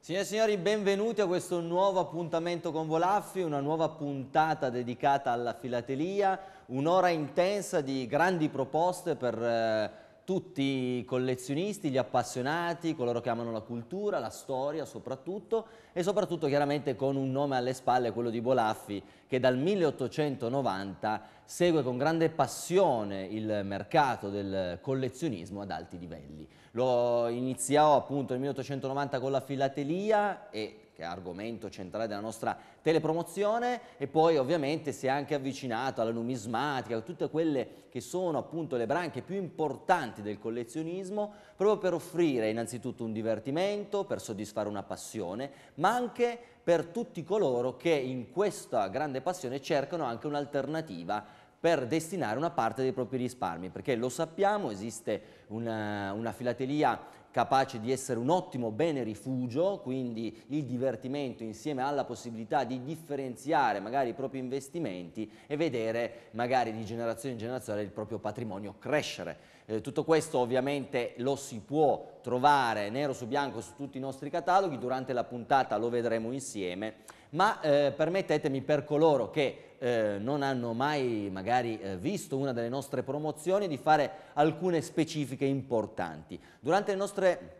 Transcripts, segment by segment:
Signore e signori, benvenuti a questo nuovo appuntamento con Volaffi, una nuova puntata dedicata alla filatelia, un'ora intensa di grandi proposte per eh, tutti i collezionisti, gli appassionati, coloro che amano la cultura, la storia soprattutto e soprattutto chiaramente con un nome alle spalle, quello di Bolaffi, che dal 1890 segue con grande passione il mercato del collezionismo ad alti livelli. Lo iniziò appunto nel 1890 con la filatelia e che è argomento centrale della nostra telepromozione e poi ovviamente si è anche avvicinato alla numismatica, a tutte quelle che sono appunto le branche più importanti del collezionismo, proprio per offrire innanzitutto un divertimento, per soddisfare una passione, ma anche per tutti coloro che in questa grande passione cercano anche un'alternativa per destinare una parte dei propri risparmi, perché lo sappiamo, esiste una, eh, una filatelia capace di essere un ottimo bene rifugio, quindi il divertimento insieme alla possibilità di differenziare magari i propri investimenti e vedere magari di generazione in generazione il proprio patrimonio crescere. Eh, tutto questo ovviamente lo si può trovare nero su bianco su tutti i nostri cataloghi, durante la puntata lo vedremo insieme, ma eh, permettetemi per coloro che eh, non hanno mai magari eh, visto una delle nostre promozioni di fare alcune specifiche importanti. Durante le nostre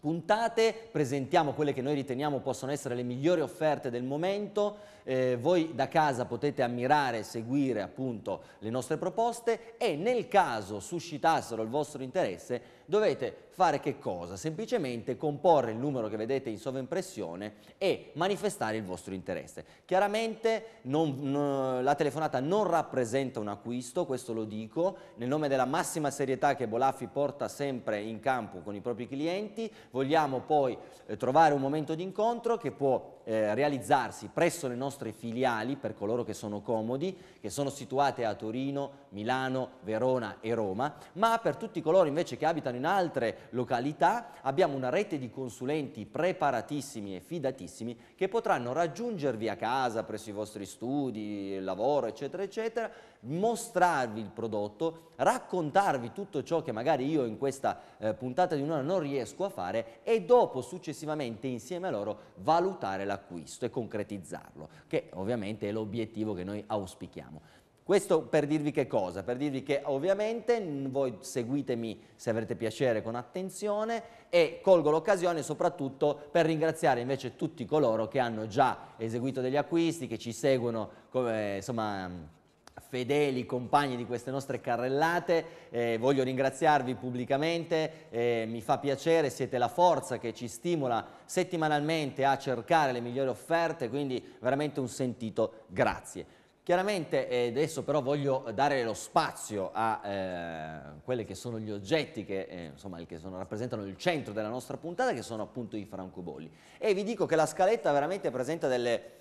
puntate, presentiamo quelle che noi riteniamo possono essere le migliori offerte del momento, eh, voi da casa potete ammirare e seguire appunto le nostre proposte e nel caso suscitassero il vostro interesse dovete fare che cosa? Semplicemente comporre il numero che vedete in sovraimpressione e manifestare il vostro interesse. Chiaramente non, la telefonata non rappresenta un acquisto, questo lo dico, nel nome della massima serietà che Bolaffi porta sempre in campo con i propri clienti, vogliamo poi eh, trovare un momento di incontro che può eh, realizzarsi presso le nostre filiali per coloro che sono comodi, che sono situate a Torino, Milano, Verona e Roma, ma per tutti coloro invece che abitano in in altre località, abbiamo una rete di consulenti preparatissimi e fidatissimi che potranno raggiungervi a casa, presso i vostri studi, il lavoro, eccetera, eccetera, mostrarvi il prodotto, raccontarvi tutto ciò che magari io in questa eh, puntata di un'ora non riesco a fare e dopo successivamente insieme a loro valutare l'acquisto e concretizzarlo, che ovviamente è l'obiettivo che noi auspichiamo. Questo per dirvi che cosa? Per dirvi che ovviamente voi seguitemi se avrete piacere con attenzione e colgo l'occasione soprattutto per ringraziare invece tutti coloro che hanno già eseguito degli acquisti, che ci seguono come insomma fedeli compagni di queste nostre carrellate, eh, voglio ringraziarvi pubblicamente, eh, mi fa piacere, siete la forza che ci stimola settimanalmente a cercare le migliori offerte, quindi veramente un sentito grazie. Chiaramente eh, adesso però voglio dare lo spazio a eh, quelli che sono gli oggetti che, eh, insomma, che sono, rappresentano il centro della nostra puntata che sono appunto i francobolli e vi dico che la scaletta veramente presenta delle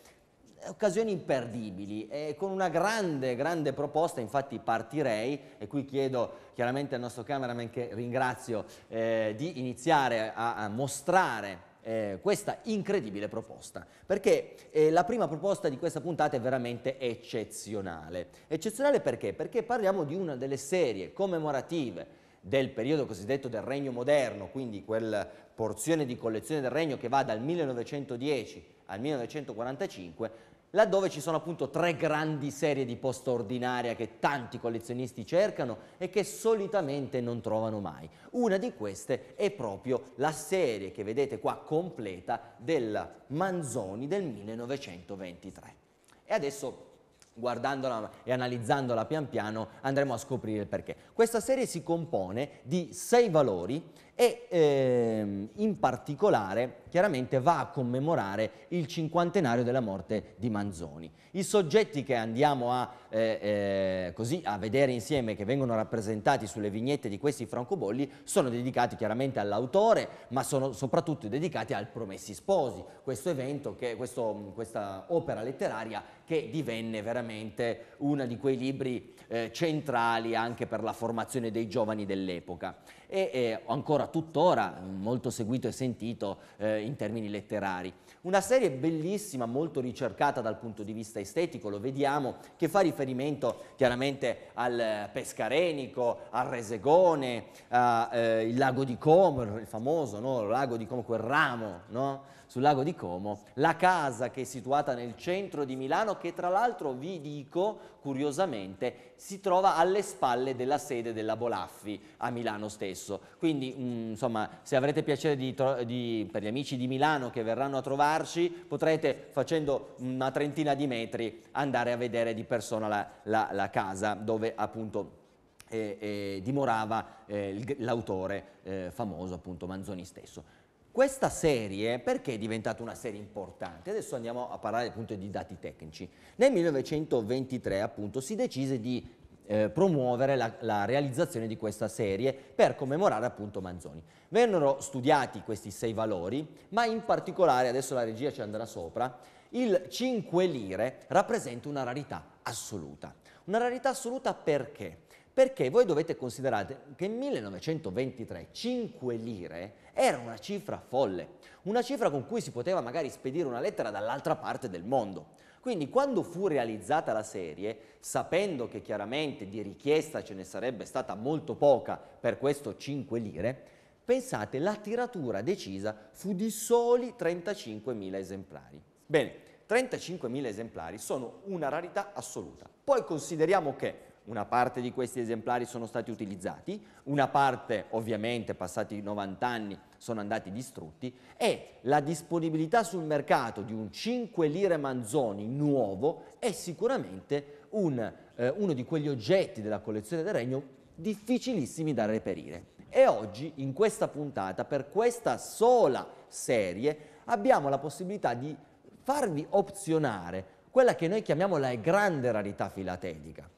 occasioni imperdibili e con una grande grande proposta infatti partirei e qui chiedo chiaramente al nostro cameraman che ringrazio eh, di iniziare a, a mostrare eh, questa incredibile proposta, perché eh, la prima proposta di questa puntata è veramente eccezionale. Eccezionale perché? Perché parliamo di una delle serie commemorative del periodo cosiddetto del Regno Moderno, quindi quella porzione di collezione del Regno che va dal 1910 al 1945, laddove ci sono appunto tre grandi serie di posta ordinaria che tanti collezionisti cercano e che solitamente non trovano mai. Una di queste è proprio la serie che vedete qua completa del Manzoni del 1923. E adesso guardandola e analizzandola pian piano andremo a scoprire il perché. Questa serie si compone di sei valori e ehm, in particolare chiaramente va a commemorare il cinquantenario della morte di Manzoni. I soggetti che andiamo a, eh, eh, a vedere insieme, che vengono rappresentati sulle vignette di questi francobolli, sono dedicati chiaramente all'autore, ma sono soprattutto dedicati al Promessi Sposi, questo evento, che, questo, questa opera letteraria che divenne veramente uno di quei libri eh, centrali anche per la formazione dei giovani dell'epoca e ancora tuttora molto seguito e sentito eh, in termini letterari. Una serie bellissima, molto ricercata dal punto di vista estetico, lo vediamo, che fa riferimento chiaramente al Pescarenico, al Resegone, al eh, lago di Como, il famoso no? lago di Como, quel ramo, no? sul lago di Como, la casa che è situata nel centro di Milano, che tra l'altro vi dico curiosamente si trova alle spalle della sede della Bolaffi a Milano stesso. Quindi mh, mm, insomma se avrete piacere di, di, per gli amici di Milano che verranno a trovarci potrete facendo una trentina di metri andare a vedere di persona la, la, la casa dove appunto eh, eh, dimorava eh, l'autore eh, famoso appunto Manzoni stesso. Questa serie perché è diventata una serie importante? Adesso andiamo a parlare appunto di dati tecnici. Nel 1923 appunto si decise di eh, promuovere la, la, realizzazione di questa serie per commemorare appunto Manzoni. Vennero studiati questi sei valori, ma in particolare, adesso la regia ci andrà sopra, il 5 lire rappresenta una rarità assoluta. Una rarità assoluta perché? Perché voi dovete considerare che nel 1923 5 lire era una cifra folle, una cifra con cui si poteva magari spedire una lettera dall'altra parte del mondo. Quindi quando fu realizzata la serie, sapendo che chiaramente di richiesta ce ne sarebbe stata molto poca per questo 5 lire, pensate la tiratura decisa fu di soli 35.000 esemplari. Bene, 35.000 esemplari sono una rarità assoluta. Poi consideriamo che una parte di questi esemplari sono stati utilizzati, una parte ovviamente passati 90 anni sono andati distrutti e la disponibilità sul mercato di un 5 lire Manzoni nuovo è sicuramente un, eh, uno di quegli oggetti della collezione del Regno difficilissimi da reperire. E oggi in questa puntata, per questa sola serie, abbiamo la possibilità di farvi opzionare quella che noi chiamiamo la grande rarità filatelica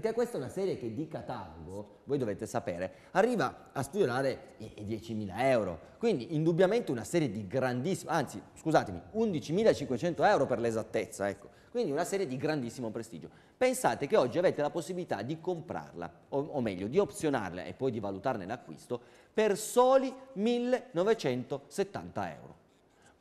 perché questa è una serie che di catalogo, voi dovete sapere, arriva a sfiorare i 10.000 euro, quindi indubbiamente una serie di grandissimo, anzi scusatemi, 11.500 euro per l'esattezza, ecco, quindi una serie di grandissimo prestigio. Pensate che oggi avete la possibilità di comprarla, o, o meglio di opzionarla e poi di valutarne l'acquisto, per soli 1.970 euro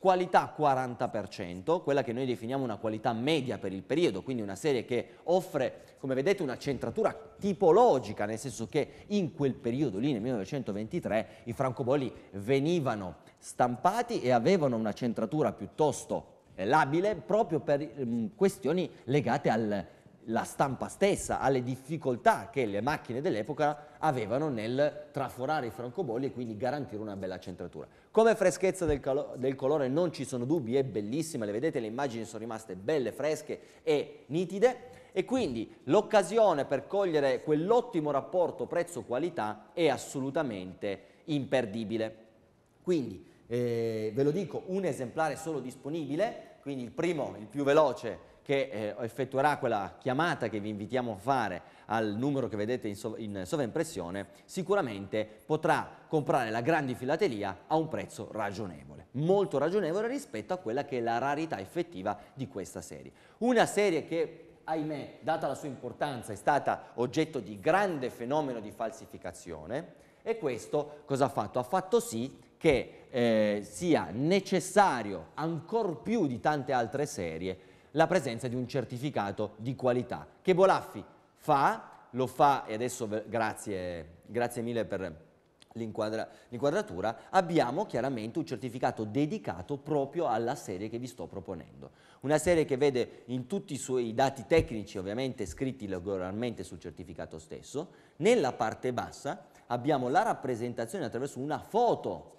qualità 40%, quella che noi definiamo una qualità media per il periodo, quindi una serie che offre, come vedete, una centratura tipologica, nel senso che in quel periodo lì, nel 1923, i francobolli venivano stampati e avevano una centratura piuttosto eh, labile proprio per mm, questioni legate al la stampa stessa alle difficoltà che le macchine dell'epoca avevano nel traforare i francobolli e quindi garantire una bella centratura. Come freschezza del, del, colore non ci sono dubbi, è bellissima, le vedete, le immagini sono rimaste belle, fresche e nitide e quindi l'occasione per cogliere quell'ottimo rapporto prezzo-qualità è assolutamente imperdibile. Quindi eh, ve lo dico, un esemplare solo disponibile, quindi il primo, il più veloce, che eh, effettuerà quella chiamata che vi invitiamo a fare al numero che vedete in, sov in sovraimpressione, sicuramente potrà comprare la grande filatelia a un prezzo ragionevole, molto ragionevole rispetto a quella che è la rarità effettiva di questa serie. Una serie che ahimè, data la sua importanza, è stata oggetto di grande fenomeno di falsificazione e questo cosa ha fatto? Ha fatto sì che eh, sia necessario, ancor più di tante altre serie, la presenza di un certificato di qualità, che Bolaffi fa, lo fa, e adesso grazie, grazie mille per l'inquadratura, abbiamo chiaramente un certificato dedicato proprio alla serie che vi sto proponendo. Una serie che vede in tutti i suoi dati tecnici, ovviamente scritti regolarmente sul certificato stesso, nella parte bassa abbiamo la rappresentazione attraverso una foto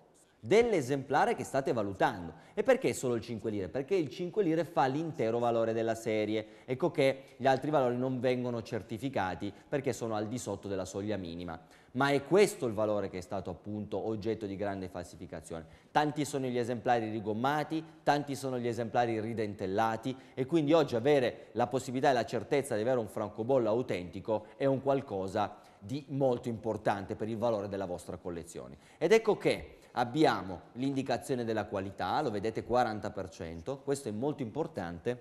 dell'esemplare che state valutando. E perché solo il 5 lire? Perché il 5 lire fa l'intero valore della serie. Ecco che gli altri valori non vengono certificati perché sono al di sotto della soglia minima. Ma è questo il valore che è stato appunto oggetto di grande falsificazione. Tanti sono gli esemplari rigommati, tanti sono gli esemplari ridentellati e quindi oggi avere la possibilità e la certezza di avere un francobollo autentico è un qualcosa di molto importante per il valore della vostra collezione. Ed ecco che Abbiamo l'indicazione della qualità, lo vedete 40%, questo è molto importante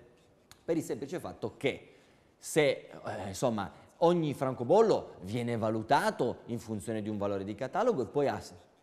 per il semplice fatto che se eh, insomma, ogni francobollo viene valutato in funzione di un valore di catalogo e poi a,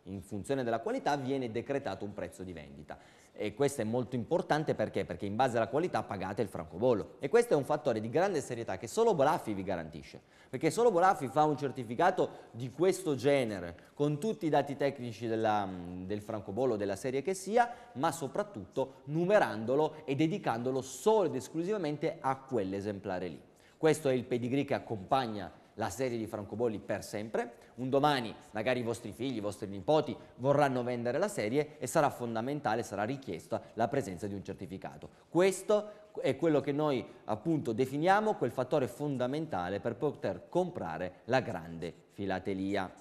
in funzione della qualità viene decretato un prezzo di vendita e questo è molto importante perché? Perché in base alla qualità pagate il francobollo e questo è un fattore di grande serietà che solo Bolaffi vi garantisce perché solo Bolaffi fa un certificato di questo genere con tutti i dati tecnici della, del francobollo della serie che sia ma soprattutto numerandolo e dedicandolo solo ed esclusivamente a quell'esemplare lì questo è il pedigree che accompagna la serie di francobolli per sempre, un domani magari i vostri figli, i vostri nipoti vorranno vendere la serie e sarà fondamentale, sarà richiesta la presenza di un certificato. Questo è quello che noi appunto definiamo quel fattore fondamentale per poter comprare la grande filatelia.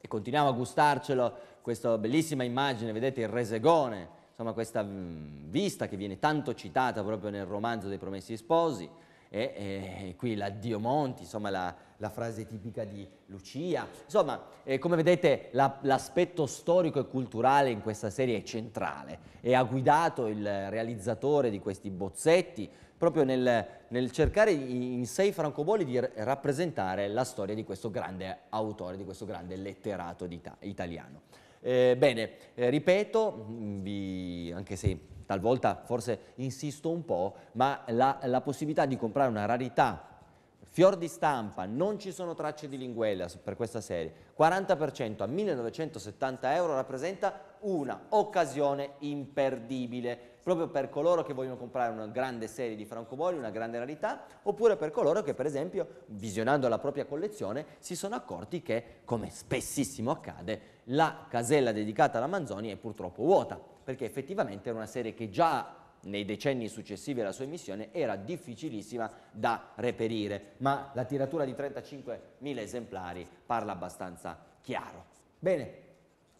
E continuiamo a gustarcelo questa bellissima immagine, vedete il resegone, insomma questa mm, vista che viene tanto citata proprio nel romanzo dei Promessi Sposi, e, e qui l'addio Monti, insomma la, la, frase tipica di Lucia. Insomma, eh, come vedete l'aspetto storico e culturale in questa serie è centrale e ha guidato il realizzatore di questi bozzetti proprio nel, nel cercare in sei francobolli di rappresentare la storia di questo grande autore, di questo grande letterato ita italiano. Eh, bene, eh, ripeto, mm, vi, anche se talvolta forse insisto un po', ma la, la possibilità di comprare una rarità Fior di stampa, non ci sono tracce di linguella per questa serie, 40% a 1970 euro rappresenta un'occasione imperdibile proprio per coloro che vogliono comprare una grande serie di francobolli, una grande rarità, oppure per coloro che per esempio, visionando la propria collezione, si sono accorti che, come spessissimo accade, la casella dedicata alla Manzoni è purtroppo vuota, perché effettivamente era una serie che già nei decenni successivi alla sua emissione era difficilissima da reperire, ma la tiratura di 35.000 esemplari parla abbastanza chiaro. Bene,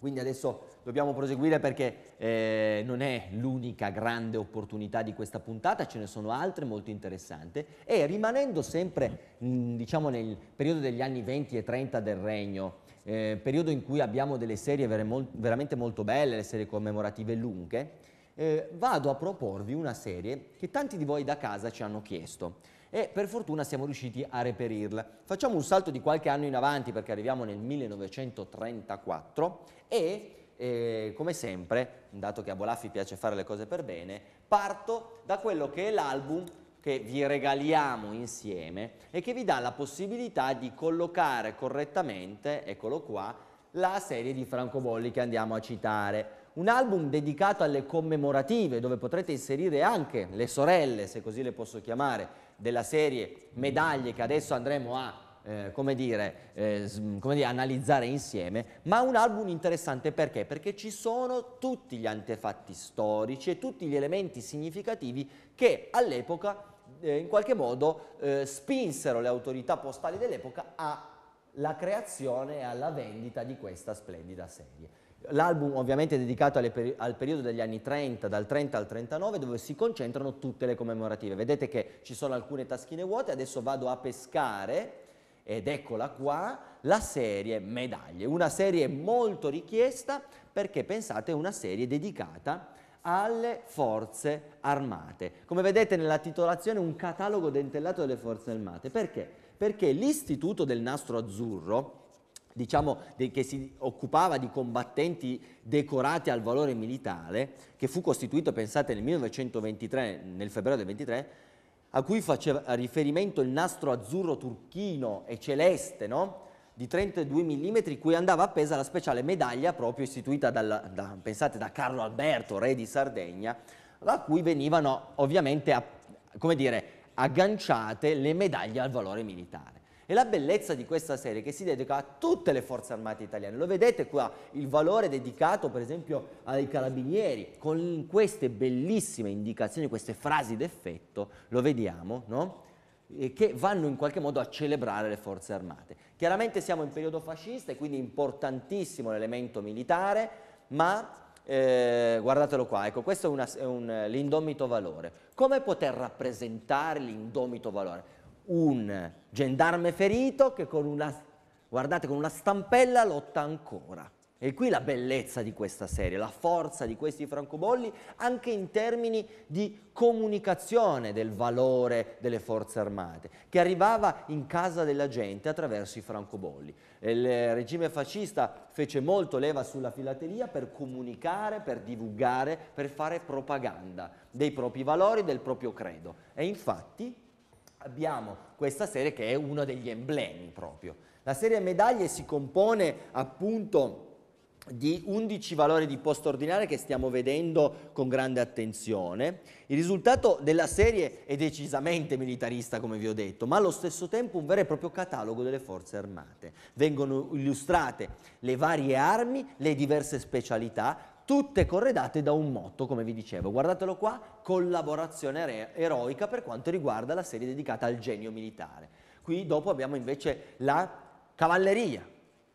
quindi adesso dobbiamo proseguire perché eh, non è l'unica grande opportunità di questa puntata, ce ne sono altre molto interessanti. E rimanendo sempre mm, diciamo nel periodo degli anni 20 e 30 del Regno, eh, periodo in cui abbiamo delle serie veramente molto belle, le serie commemorative lunghe, eh, vado a proporvi una serie che tanti di voi da casa ci hanno chiesto e per fortuna siamo riusciti a reperirla. Facciamo un salto di qualche anno in avanti perché arriviamo nel 1934 e eh, come sempre, dato che a Bolaffi piace fare le cose per bene, parto da quello che è l'album che vi regaliamo insieme e che vi dà la possibilità di collocare correttamente, eccolo qua, la serie di francobolli che andiamo a citare. Un album dedicato alle commemorative dove potrete inserire anche le sorelle, se così le posso chiamare, della serie medaglie che adesso andremo a eh, come, dire, eh, come, dire, analizzare insieme, ma un album interessante perché? Perché ci sono tutti gli antefatti storici e tutti gli elementi significativi che all'epoca eh, in qualche modo eh, spinsero le autorità postali dell'epoca alla creazione e alla vendita di questa splendida serie. L'album ovviamente è dedicato peri al periodo degli anni 30, dal 30 al 39, dove si concentrano tutte le commemorative. Vedete che ci sono alcune taschine vuote, adesso vado a pescare, ed eccola qua, la serie Medaglie. Una serie molto richiesta perché, pensate, è una serie dedicata alle forze armate. Come vedete nella titolazione un catalogo dentellato delle forze armate. Perché? Perché l'istituto del nastro azzurro, diciamo, che si occupava di combattenti decorati al valore militare, che fu costituito, pensate, nel 1923, nel febbraio del 23, a cui faceva riferimento il nastro azzurro turchino e celeste, no? di 32 mm, cui andava appesa la speciale medaglia proprio istituita dal, da, pensate, da Carlo Alberto, re di Sardegna, a cui venivano ovviamente, a, come dire, agganciate le medaglie al valore militare. E la bellezza di questa serie che si dedica a tutte le forze armate italiane. Lo vedete qua, il valore dedicato per esempio ai carabinieri, con queste bellissime indicazioni, queste frasi d'effetto, lo vediamo, no? che vanno in qualche modo a celebrare le forze armate. Chiaramente siamo in periodo fascista e quindi importantissimo l'elemento militare, ma eh, guardatelo qua, ecco, questo è, una, è un, l'indomito valore. Come poter rappresentare l'indomito valore? un gendarme ferito che con una, guardate, con una stampella lotta ancora. E qui la bellezza di questa serie, la forza di questi francobolli anche in termini di comunicazione del valore delle forze armate, che arrivava in casa della gente attraverso i francobolli. Il regime fascista fece molto leva sulla filateria per comunicare, per divulgare, per fare propaganda dei propri valori, del proprio credo. E infatti abbiamo questa serie che è uno degli emblemi proprio. La serie medaglie si compone appunto di 11 valori di posto ordinale che stiamo vedendo con grande attenzione. Il risultato della serie è decisamente militarista, come vi ho detto, ma allo stesso tempo un vero e proprio catalogo delle forze armate. Vengono illustrate le varie armi, le diverse specialità, tutte corredate da un motto, come vi dicevo. Guardatelo qua, collaborazione eroica per quanto riguarda la serie dedicata al genio militare. Qui dopo abbiamo invece la cavalleria,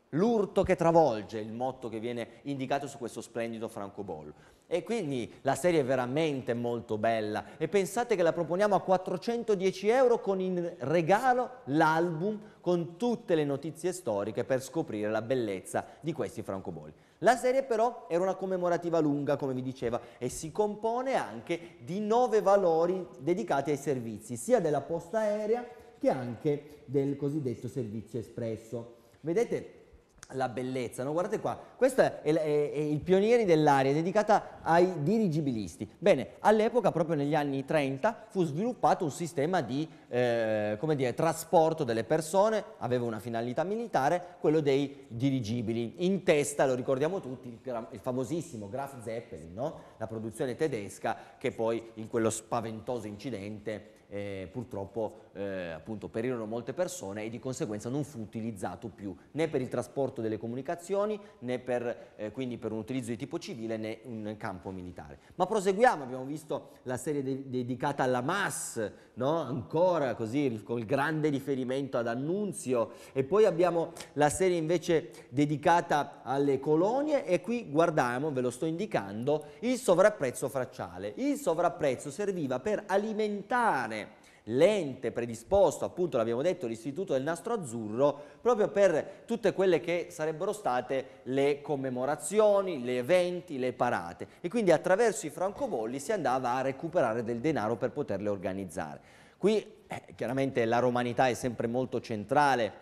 l'urto che travolge, il motto che viene indicato su questo splendido francobollo. E quindi la serie è veramente molto bella e pensate che la proponiamo a 410 euro con in regalo l'album con tutte le notizie storiche per scoprire la bellezza di questi francobolli. La serie però era una commemorativa lunga, come vi diceva, e si compone anche di nove valori dedicati ai servizi, sia della posta aerea che anche del cosiddetto servizio espresso. Vedete, la bellezza. No? Guardate qua, questo è, è, è il Pionieri dell'aria, dedicata ai dirigibilisti. Bene, all'epoca, proprio negli anni 30, fu sviluppato un sistema di eh, dire, trasporto delle persone, aveva una finalità militare, quello dei dirigibili. In testa, lo ricordiamo tutti, il, il famosissimo Graf Zeppelin, no? la produzione tedesca che poi in quello spaventoso incidente eh, purtroppo eh, appunto perirono molte persone e di conseguenza non fu utilizzato più né per il trasporto delle comunicazioni né per, eh, quindi per un utilizzo di tipo civile né un campo militare. Ma proseguiamo, abbiamo visto la serie de dedicata alla MAS, no? ancora così col grande riferimento ad Annunzio e poi abbiamo la serie invece dedicata alle colonie e qui guardiamo, ve lo sto indicando, il sovrapprezzo fracciale. Il sovrapprezzo serviva per alimentare l'ente predisposto, appunto l'abbiamo detto, l'Istituto del Nastro Azzurro, proprio per tutte quelle che sarebbero state le commemorazioni, le eventi, le parate. E quindi attraverso i francobolli si andava a recuperare del denaro per poterle organizzare. Qui eh, chiaramente la romanità è sempre molto centrale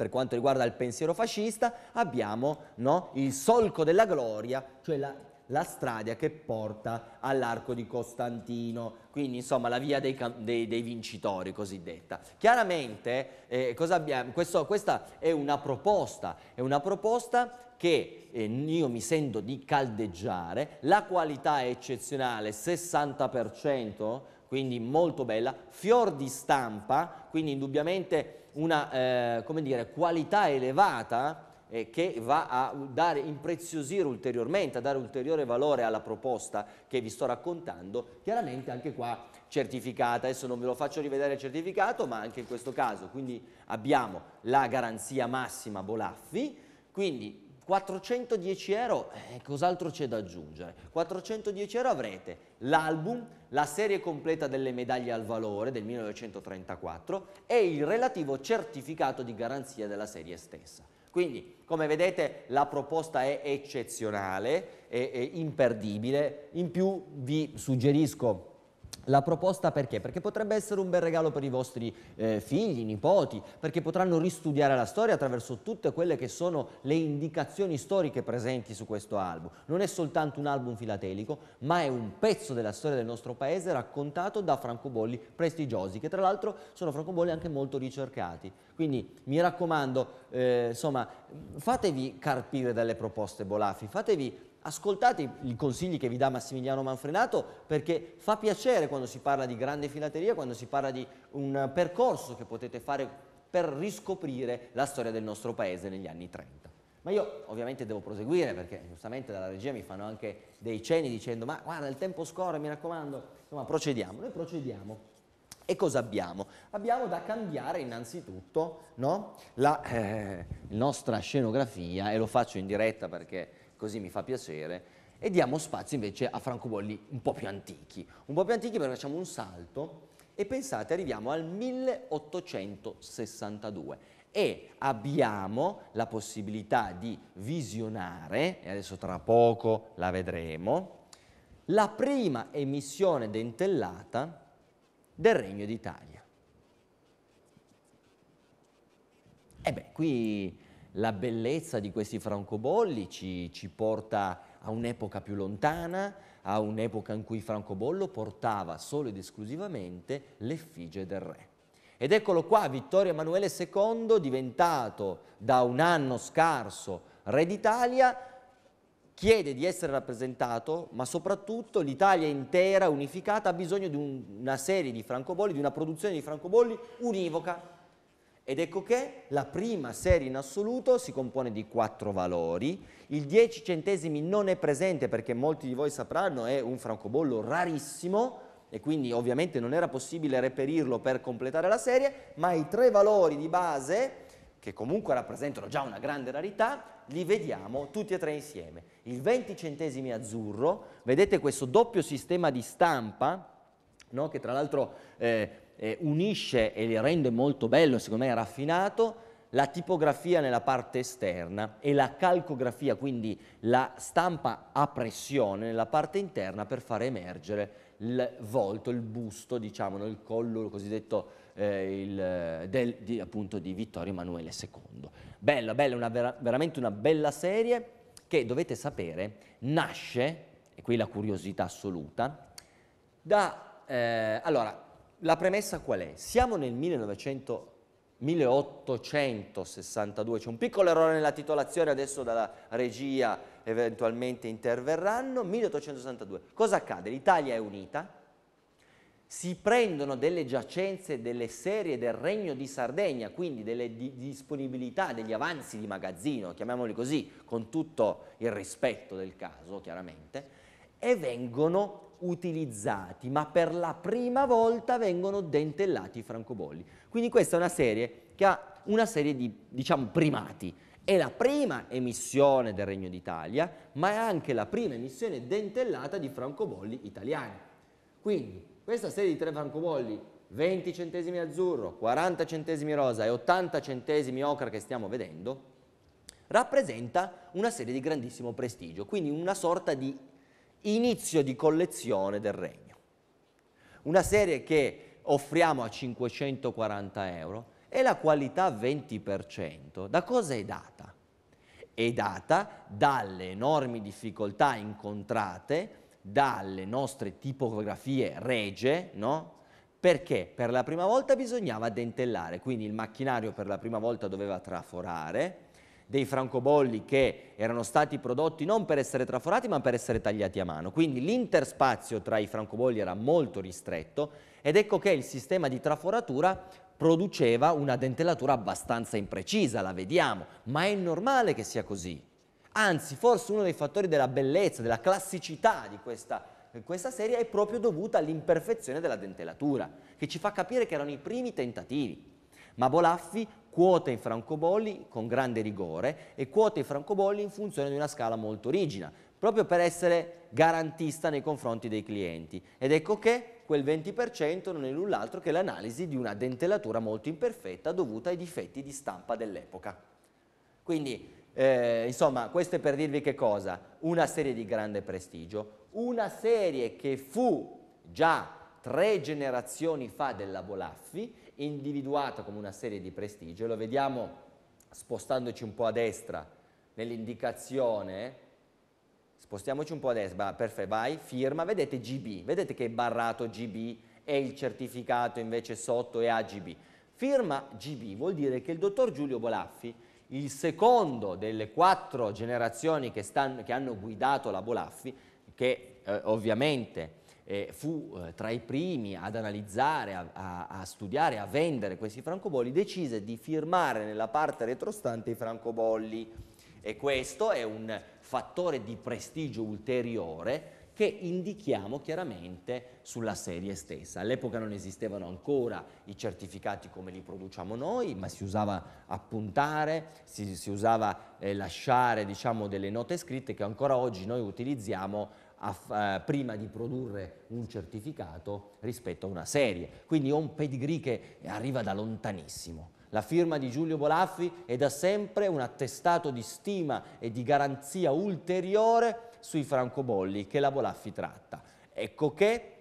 per quanto riguarda il pensiero fascista, abbiamo no, il solco della gloria, cioè la la strada che porta all'Arco di Costantino, quindi insomma la via dei, dei, dei vincitori cosiddetta. Chiaramente eh, Questo, questa è una proposta, è una proposta che eh, io mi sento di caldeggiare, la qualità è eccezionale, 60%, quindi molto bella, fior di stampa, quindi indubbiamente una eh, dire, qualità elevata eh, che va a dare, impreziosire ulteriormente, a dare ulteriore valore alla proposta che vi sto raccontando, chiaramente anche qua certificata, adesso non ve lo faccio rivedere il certificato, ma anche in questo caso, quindi abbiamo la garanzia massima Bolaffi, quindi 410 euro, eh, cos'altro c'è da aggiungere? 410 euro avrete l'album, la serie completa delle medaglie al valore del 1934 e il relativo certificato di garanzia della serie stessa. Quindi come vedete la proposta è eccezionale, è, è imperdibile, in più vi suggerisco la proposta perché? Perché potrebbe essere un bel regalo per i vostri eh, figli, nipoti, perché potranno ristudiare la storia attraverso tutte quelle che sono le indicazioni storiche presenti su questo album. Non è soltanto un album filatelico, ma è un pezzo della storia del nostro paese raccontato da francobolli prestigiosi, che tra l'altro sono francobolli anche molto ricercati. Quindi mi raccomando, eh, insomma, fatevi carpire dalle proposte Bolaffi, fatevi ascoltate i consigli che vi dà Massimiliano Manfrenato perché fa piacere quando si parla di grande filateria, quando si parla di un percorso che potete fare per riscoprire la storia del nostro paese negli anni 30. Ma io ovviamente devo proseguire perché giustamente dalla regia mi fanno anche dei ceni dicendo ma guarda il tempo scorre mi raccomando, insomma procediamo, noi procediamo. E cosa abbiamo? Abbiamo da cambiare innanzitutto no? la eh, nostra scenografia e lo faccio in diretta perché così mi fa piacere, e diamo spazio invece a francobolli un po' più antichi, un po' più antichi perché facciamo un salto e pensate arriviamo al 1862 e abbiamo la possibilità di visionare, e adesso tra poco la vedremo, la prima emissione dentellata del Regno d'Italia. E eh beh, qui la bellezza di questi francobolli ci, ci porta a un'epoca più lontana, a un'epoca in cui il francobollo portava solo ed esclusivamente l'effigie del re. Ed eccolo qua, Vittorio Emanuele II, diventato da un anno scarso re d'Italia, chiede di essere rappresentato, ma soprattutto l'Italia intera, unificata, ha bisogno di un, una serie di francobolli, di una produzione di francobolli univoca, ed ecco che la prima serie in assoluto si compone di quattro valori, il 10 centesimi non è presente perché molti di voi sapranno è un francobollo rarissimo e quindi ovviamente non era possibile reperirlo per completare la serie, ma i tre valori di base, che comunque rappresentano già una grande rarità, li vediamo tutti e tre insieme. Il 20 centesimi azzurro, vedete questo doppio sistema di stampa, No? che tra l'altro eh, eh, unisce e le rende molto bello, secondo me raffinato, la tipografia nella parte esterna e la calcografia, quindi la stampa a pressione nella parte interna per far emergere il volto, il busto, diciamo, il collo il cosiddetto eh, il, del, di, appunto, di Vittorio Emanuele II. Bella, bella, una vera, veramente una bella serie che dovete sapere nasce, e qui la curiosità assoluta, da, eh, allora, la premessa qual è? Siamo nel 1900, 1862, c'è un piccolo errore nella titolazione, adesso dalla regia eventualmente interverranno, 1862. Cosa accade? L'Italia è unita, si prendono delle giacenze delle serie del Regno di Sardegna, quindi delle di disponibilità, degli avanzi di magazzino, chiamiamoli così, con tutto il rispetto del caso, chiaramente, e vengono utilizzati, ma per la prima volta vengono dentellati i francobolli. Quindi questa è una serie che ha una serie di, diciamo, primati. È la prima emissione del Regno d'Italia, ma è anche la prima emissione dentellata di francobolli italiani. Quindi questa serie di tre francobolli 20 centesimi azzurro, 40 centesimi rosa e 80 centesimi ocra che stiamo vedendo, rappresenta una serie di grandissimo prestigio, quindi una sorta di Inizio di collezione del Regno. Una serie che offriamo a 540 euro e la qualità 20%. Da cosa è data? È data dalle enormi difficoltà incontrate dalle nostre tipografie regie, no? Perché per la prima volta bisognava dentellare, quindi il macchinario per la prima volta doveva traforare, dei francobolli che erano stati prodotti non per essere traforati ma per essere tagliati a mano. Quindi l'interspazio tra i francobolli era molto ristretto ed ecco che il sistema di traforatura produceva una dentellatura abbastanza imprecisa, la vediamo, ma è normale che sia così. Anzi, forse uno dei fattori della bellezza, della classicità di questa, eh, questa serie è proprio dovuta all'imperfezione della dentellatura, che ci fa capire che erano i primi tentativi. Ma Bolaffi quota in francobolli con grande rigore e quota i francobolli in funzione di una scala molto rigida, proprio per essere garantista nei confronti dei clienti. Ed ecco che quel 20% non è null'altro che l'analisi di una dentellatura molto imperfetta dovuta ai difetti di stampa dell'epoca. Quindi, eh, insomma, questo è per dirvi che cosa? Una serie di grande prestigio, una serie che fu già tre generazioni fa della Bolaffi individuata come una serie di prestigio, lo vediamo spostandoci un po' a destra nell'indicazione, spostiamoci un po' a destra, perfetto, vai, firma, vedete GB, vedete che è barrato GB e il certificato invece sotto è AGB. Firma GB vuol dire che il dottor Giulio Bolaffi, il secondo delle quattro generazioni che, stanno, che hanno guidato la Bolaffi, che eh, ovviamente eh, fu eh, tra i primi ad analizzare, a, a, a, studiare, a vendere questi francobolli, decise di firmare nella parte retrostante i francobolli e questo è un fattore di prestigio ulteriore che indichiamo chiaramente sulla serie stessa. All'epoca non esistevano ancora i certificati come li produciamo noi, ma si usava appuntare, si, si usava eh, lasciare diciamo, delle note scritte che ancora oggi noi utilizziamo a, eh, prima di produrre un certificato rispetto a una serie. Quindi ho un pedigree che arriva da lontanissimo. La firma di Giulio Bolaffi è da sempre un attestato di stima e di garanzia ulteriore sui francobolli che la Bolaffi tratta. Ecco che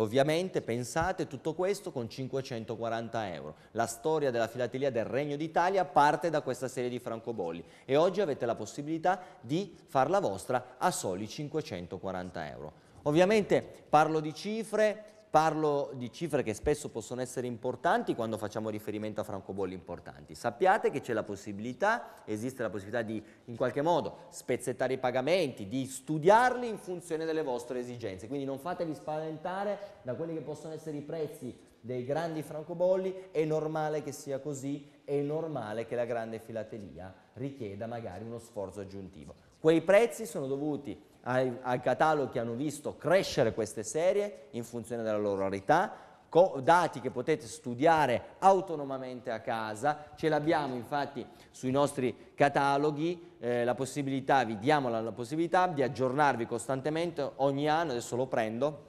Ovviamente pensate tutto questo con 540 euro. La storia della filatelia del Regno d'Italia parte da questa serie di francobolli e oggi avete la possibilità di farla vostra a soli 540 euro. Ovviamente parlo di cifre, Parlo di cifre che spesso possono essere importanti quando facciamo riferimento a francobolli importanti. Sappiate che c'è la possibilità, esiste la possibilità di in qualche modo spezzettare i pagamenti, di studiarli in funzione delle vostre esigenze, quindi non fatevi spaventare da quelli che possono essere i prezzi dei grandi francobolli, è normale che sia così, è normale che la grande filatelia richieda magari uno sforzo aggiuntivo. Quei prezzi sono dovuti ai, ai cataloghi che hanno visto crescere queste serie in funzione della loro rarità, dati che potete studiare autonomamente a casa, ce l'abbiamo infatti sui nostri cataloghi, eh, la possibilità, vi diamo la, la possibilità di aggiornarvi costantemente ogni anno, adesso lo prendo,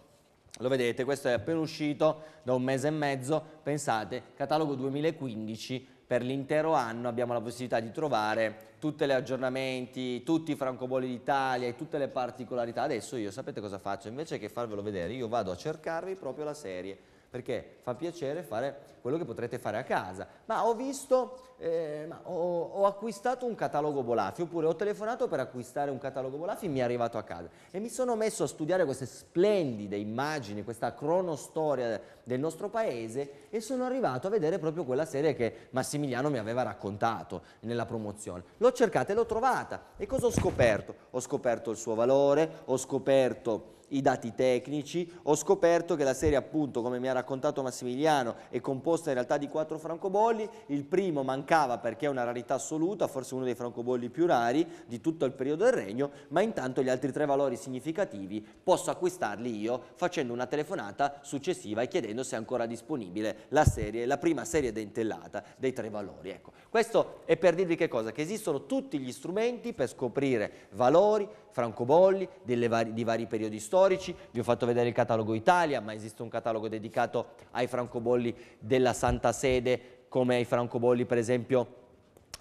lo vedete, questo è appena uscito da un mese e mezzo, pensate, catalogo 2015 per l'intero anno abbiamo la possibilità di trovare tutti gli aggiornamenti, tutti i francobolli d'Italia e tutte le particolarità. Adesso io sapete cosa faccio? Invece che farvelo vedere, io vado a cercarvi proprio la serie perché fa piacere fare quello che potrete fare a casa. Ma ho visto, eh, ma ho, ho, acquistato un catalogo Bolafi, oppure ho telefonato per acquistare un catalogo Bolafi e mi è arrivato a casa. E mi sono messo a studiare queste splendide immagini, questa cronostoria del nostro paese e sono arrivato a vedere proprio quella serie che Massimiliano mi aveva raccontato nella promozione. L'ho cercata e l'ho trovata. E cosa ho scoperto? Ho scoperto il suo valore, ho scoperto i dati tecnici, ho scoperto che la serie appunto come mi ha raccontato Massimiliano è composta in realtà di quattro francobolli, il primo mancava perché è una rarità assoluta, forse uno dei francobolli più rari di tutto il periodo del regno, ma intanto gli altri tre valori significativi posso acquistarli io facendo una telefonata successiva e chiedendo se è ancora disponibile la serie, la prima serie dentellata dei tre valori. Ecco, questo è per dirvi che cosa? Che esistono tutti gli strumenti per scoprire valori, francobolli vari, di vari periodi storici, vi ho fatto vedere il catalogo Italia, ma esiste un catalogo dedicato ai francobolli della Santa Sede, come ai francobolli per esempio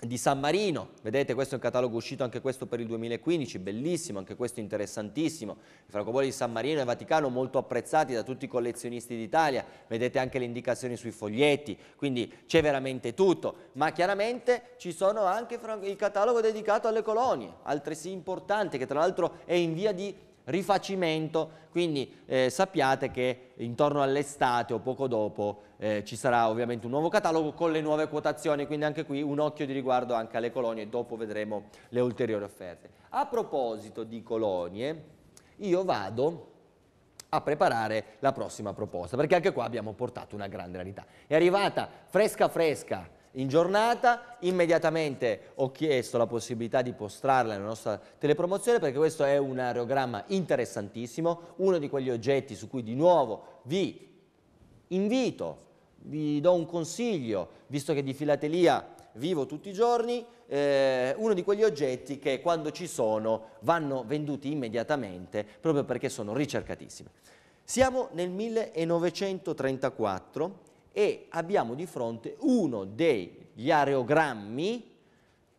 di San Marino, vedete questo è un catalogo uscito anche questo per il 2015, bellissimo, anche questo interessantissimo, i francobolli di San Marino e Vaticano molto apprezzati da tutti i collezionisti d'Italia, vedete anche le indicazioni sui foglietti, quindi c'è veramente tutto, ma chiaramente ci sono anche il catalogo dedicato alle colonie, altresì importante, che tra l'altro è in via di rifacimento, quindi eh, sappiate che intorno all'estate o poco dopo eh, ci sarà ovviamente un nuovo catalogo con le nuove quotazioni, quindi anche qui un occhio di riguardo anche alle colonie, dopo vedremo le ulteriori offerte. A proposito di colonie, io vado a preparare la prossima proposta, perché anche qua abbiamo portato una grande rarità. È arrivata fresca fresca in giornata, immediatamente ho chiesto la possibilità di postrarla nella nostra telepromozione perché questo è un aerogramma interessantissimo, uno di quegli oggetti su cui di nuovo vi invito, vi do un consiglio, visto che di filatelia vivo tutti i giorni, eh, uno di quegli oggetti che quando ci sono vanno venduti immediatamente proprio perché sono ricercatissimi. Siamo nel 1934, e abbiamo di fronte uno degli areogrammi,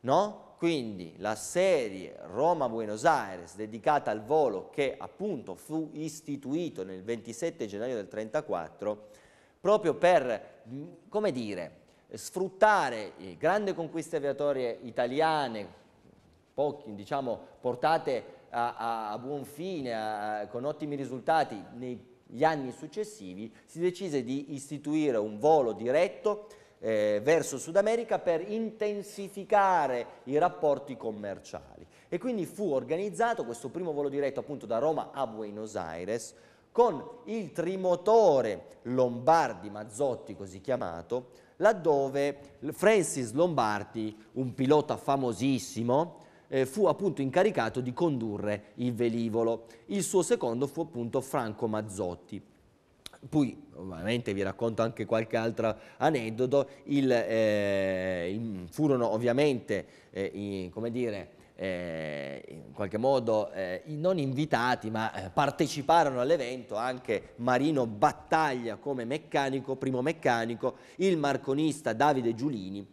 no? quindi la serie Roma-Buenos Aires dedicata al volo che appunto fu istituito nel 27 gennaio del 1934 proprio per, mm, come dire, sfruttare le grandi conquiste aviatorie italiane, pochi, diciamo, portate a, a, a buon fine, a, con ottimi risultati nei gli anni successivi si decise di istituire un volo diretto eh, verso Sud America per intensificare i rapporti commerciali e quindi fu organizzato questo primo volo diretto appunto da Roma a Buenos Aires con il trimotore Lombardi Mazzotti così chiamato laddove Francis Lombardi, un pilota famosissimo, eh, fu appunto incaricato di condurre il velivolo. Il suo secondo fu appunto Franco Mazzotti. Poi ovviamente vi racconto anche qualche altro aneddoto, il, eh, il, furono ovviamente, eh, i, come dire, eh, in qualche modo eh, non invitati ma eh, parteciparono all'evento anche Marino Battaglia come meccanico, primo meccanico, il marconista Davide Giulini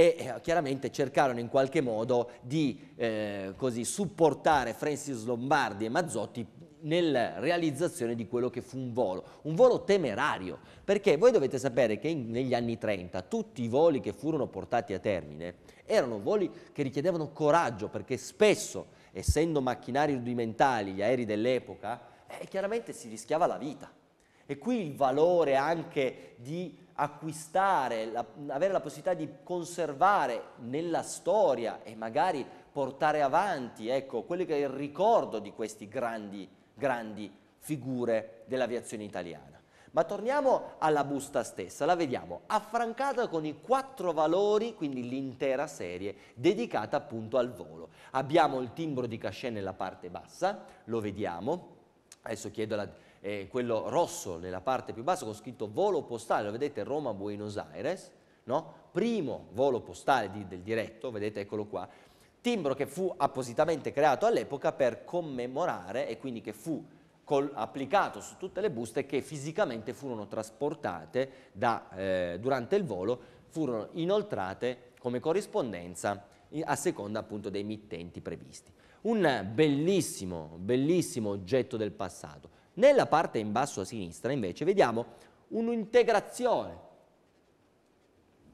e eh, chiaramente cercarono in qualche modo di eh, così, supportare Francis Lombardi e Mazzotti nella realizzazione di quello che fu un volo, un volo temerario, perché voi dovete sapere che in, negli anni 30 tutti i voli che furono portati a termine erano voli che richiedevano coraggio, perché spesso, essendo macchinari rudimentali, gli aerei dell'epoca, eh, chiaramente si rischiava la vita. E qui il valore anche di acquistare, la, avere la possibilità di conservare nella storia e magari portare avanti ecco, quello che è il ricordo di queste grandi, grandi figure dell'aviazione italiana. Ma torniamo alla busta stessa, la vediamo affrancata con i quattro valori, quindi l'intera serie dedicata appunto al volo. Abbiamo il timbro di cachet nella parte bassa, lo vediamo, adesso chiedo la eh, quello rosso nella parte più bassa con scritto volo postale, lo vedete Roma-Buenos Aires, no? primo volo postale di, del diretto, vedete eccolo qua, timbro che fu appositamente creato all'epoca per commemorare e quindi che fu col, applicato su tutte le buste che fisicamente furono trasportate da, eh, durante il volo, furono inoltrate come corrispondenza a seconda appunto dei mittenti previsti. Un bellissimo, bellissimo oggetto del passato. Nella parte in basso a sinistra invece vediamo un'integrazione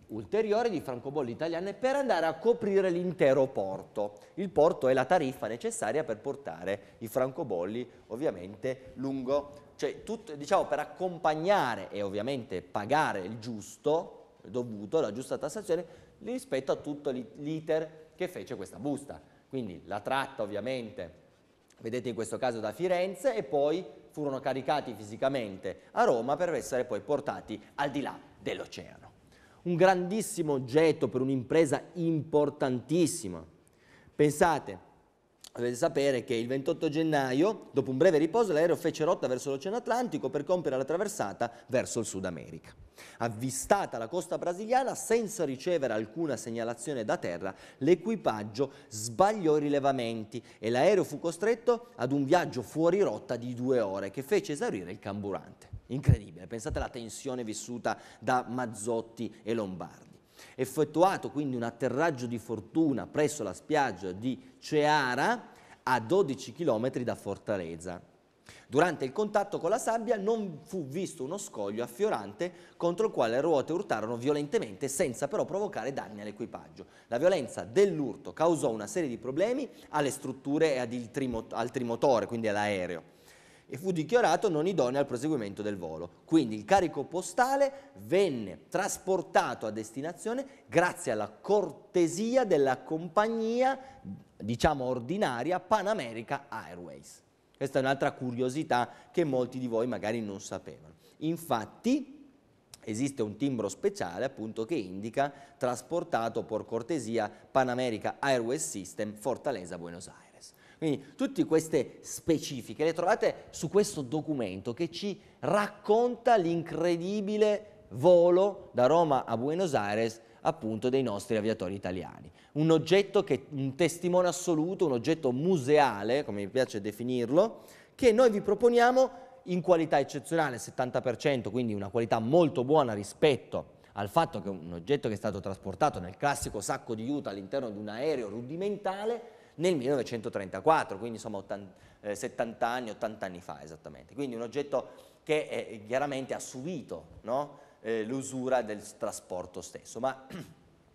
ulteriore di francobolli italiane per andare a coprire l'intero porto. Il porto è la tariffa necessaria per portare i francobolli ovviamente lungo, cioè tutto, diciamo per accompagnare e ovviamente pagare il giusto, il dovuto, la giusta tassazione rispetto a tutto l'iter che fece questa busta. Quindi la tratta ovviamente, vedete in questo caso da Firenze e poi furono caricati fisicamente a Roma per essere poi portati al di là dell'oceano. Un grandissimo oggetto per un'impresa importantissima. Pensate, dovete sapere che il 28 gennaio, dopo un breve riposo, l'aereo fece rotta verso l'Oceano Atlantico per compiere la traversata verso il Sud America. Avvistata la costa brasiliana, senza ricevere alcuna segnalazione da terra, l'equipaggio sbagliò i rilevamenti e l'aereo fu costretto ad un viaggio fuori rotta di due ore che fece esaurire il camburante. Incredibile, pensate alla tensione vissuta da Mazzotti e Lombardi. Effettuato quindi un atterraggio di fortuna presso la spiaggia di Ceara a 12 km da Fortaleza. Durante il contatto con la sabbia non fu visto uno scoglio affiorante contro il quale le ruote urtarono violentemente senza però provocare danni all'equipaggio. La violenza dell'urto causò una serie di problemi alle strutture e al trimotore, quindi all'aereo e fu dichiarato non idoneo al proseguimento del volo. Quindi il carico postale venne trasportato a destinazione grazie alla cortesia della compagnia, diciamo ordinaria, Pan America Airways. Questa è un'altra curiosità che molti di voi magari non sapevano. Infatti, esiste un timbro speciale appunto che indica trasportato per cortesia Pan America Airways System Fortaleza Buenos Aires. Quindi tutte queste specifiche le trovate su questo documento che ci racconta l'incredibile volo da Roma a Buenos Aires appunto dei nostri aviatori italiani. Un oggetto che è un testimone assoluto, un oggetto museale, come mi piace definirlo, che noi vi proponiamo in qualità eccezionale, 70%, quindi una qualità molto buona rispetto al fatto che un oggetto che è stato trasportato nel classico sacco di Utah all'interno di un aereo rudimentale nel 1934, quindi insomma 80, eh, 70 anni, 80 anni fa esattamente. Quindi un oggetto che è, eh, chiaramente ha subito no? eh, l'usura del trasporto stesso. Ma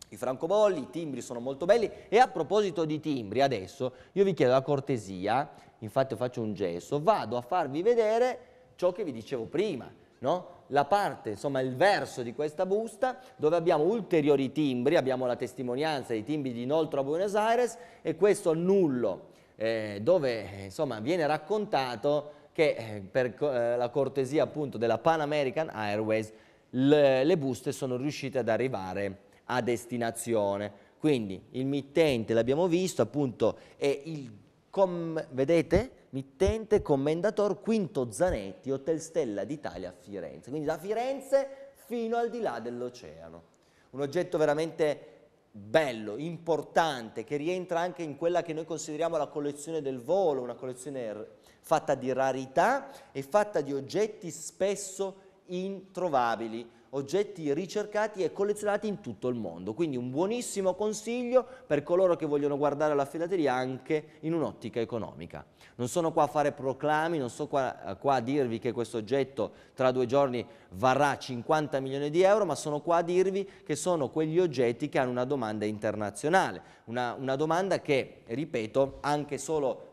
i francobolli, i timbri sono molto belli e a proposito di timbri adesso io vi chiedo la cortesia, infatti faccio un gesto, vado a farvi vedere ciò che vi dicevo prima, no? la parte, insomma il verso di questa busta dove abbiamo ulteriori timbri, abbiamo la testimonianza dei timbri di inoltre a Buenos Aires e questo nullo eh, dove insomma viene raccontato che eh, per eh, la cortesia appunto della Pan American Airways le, le buste sono riuscite ad arrivare a destinazione. Quindi il mittente l'abbiamo visto appunto è il com, vedete? mittente commendator Quinto Zanetti, Hotel Stella d'Italia a Firenze, quindi da Firenze fino al di là dell'oceano. Un oggetto veramente bello, importante, che rientra anche in quella che noi consideriamo la collezione del volo, una collezione fatta di rarità e fatta di oggetti spesso introvabili oggetti ricercati e collezionati in tutto il mondo, quindi un buonissimo consiglio per coloro che vogliono guardare la filateria anche in un'ottica economica. Non sono qua a fare proclami, non sono qua, eh, qua a dirvi che questo oggetto tra due giorni varrà 50 milioni di euro, ma sono qua a dirvi che sono quegli oggetti che hanno una domanda internazionale, una, una domanda che, ripeto, anche solo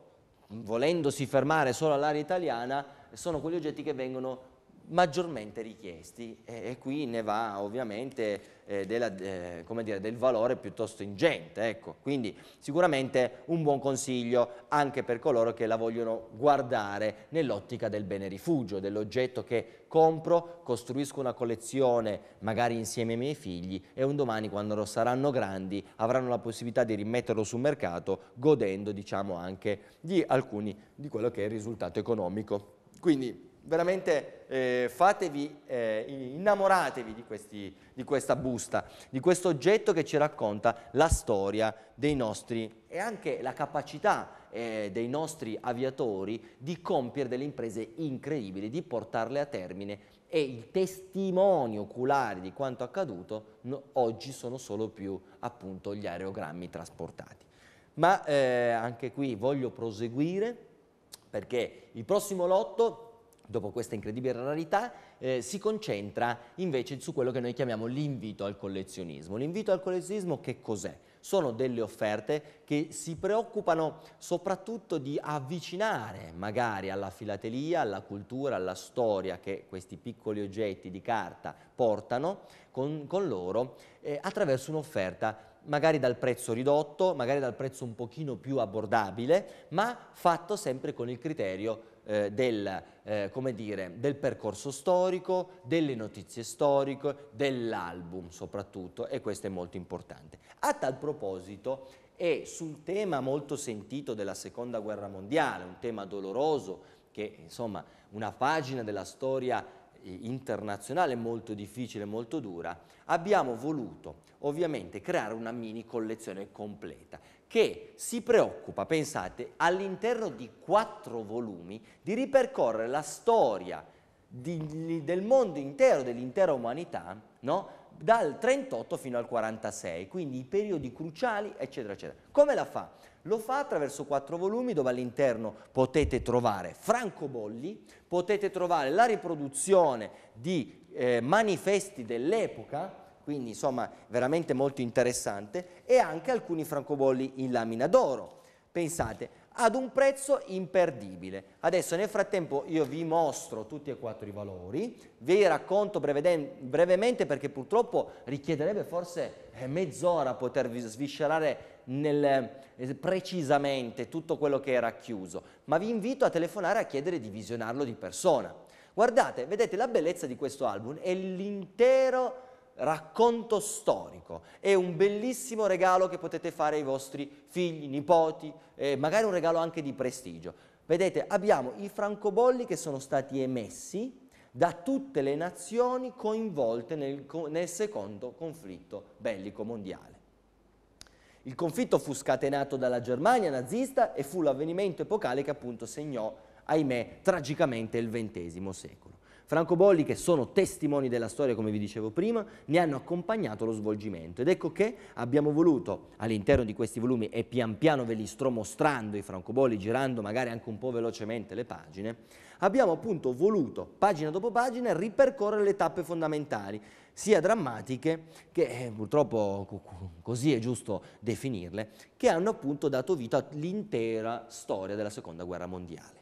mm, volendosi fermare solo all'area italiana, sono quegli oggetti che vengono maggiormente richiesti e, e qui ne va ovviamente eh, della, eh, dire, del valore piuttosto ingente. Ecco. Quindi sicuramente un buon consiglio anche per coloro che la vogliono guardare nell'ottica del bene rifugio, dell'oggetto che compro, costruisco una collezione magari insieme ai miei figli e un domani quando saranno grandi avranno la possibilità di rimetterlo sul mercato godendo diciamo anche di alcuni di quello che è il risultato economico. Quindi veramente eh, fatevi, eh, innamoratevi di, questi, di, questa busta, di questo oggetto che ci racconta la storia dei nostri e anche la capacità eh, dei nostri aviatori di compiere delle imprese incredibili, di portarle a termine e il testimonio oculare di quanto accaduto no, oggi sono solo più appunto gli aerogrammi trasportati. Ma eh, anche qui voglio proseguire perché il prossimo lotto dopo questa incredibile rarità, eh, si concentra invece su quello che noi chiamiamo l'invito al collezionismo. L'invito al collezionismo che cos'è? Sono delle offerte che si preoccupano soprattutto di avvicinare magari alla filatelia, alla cultura, alla storia che questi piccoli oggetti di carta portano con, con loro eh, attraverso un'offerta magari dal prezzo ridotto, magari dal prezzo un pochino più abbordabile, ma fatto sempre con il criterio eh, del, eh, dire, del, percorso storico, delle notizie storiche, dell'album soprattutto e questo è molto importante. A tal proposito e sul tema molto sentito della seconda guerra mondiale, un tema doloroso che insomma una pagina della storia eh, internazionale molto difficile, molto dura, abbiamo voluto ovviamente creare una mini collezione completa che si preoccupa, pensate, all'interno di quattro volumi di ripercorrere la storia di, del mondo intero, dell'intera umanità, no? dal 38 fino al 46, quindi i periodi cruciali, eccetera, eccetera. Come la fa? Lo fa attraverso quattro volumi dove all'interno potete trovare francobolli, potete trovare la riproduzione di eh, manifesti dell'epoca, quindi insomma veramente molto interessante, e anche alcuni francobolli in lamina d'oro, pensate, ad un prezzo imperdibile. Adesso nel frattempo io vi mostro tutti e quattro i valori, vi racconto brevemente perché purtroppo richiederebbe forse eh, mezz'ora potervi sviscerare nel, eh, precisamente tutto quello che è racchiuso, ma vi invito a telefonare a chiedere di visionarlo di persona. Guardate, vedete la bellezza di questo album è l'intero racconto storico, è un bellissimo regalo che potete fare ai vostri figli, nipoti, eh, magari un regalo anche di prestigio. Vedete, abbiamo i francobolli che sono stati emessi da tutte le nazioni coinvolte nel, nel secondo conflitto bellico mondiale. Il conflitto fu scatenato dalla Germania nazista e fu l'avvenimento epocale che appunto segnò, ahimè, tragicamente il XX secolo francobolli che sono testimoni della storia, come vi dicevo prima, ne hanno accompagnato lo svolgimento ed ecco che abbiamo voluto all'interno di questi volumi e pian piano ve li sto mostrando i francobolli, girando magari anche un po' velocemente le pagine, abbiamo appunto voluto, pagina dopo pagina, ripercorrere le tappe fondamentali, sia drammatiche che eh, purtroppo così è giusto definirle, che hanno appunto dato vita all'intera storia della Seconda Guerra Mondiale.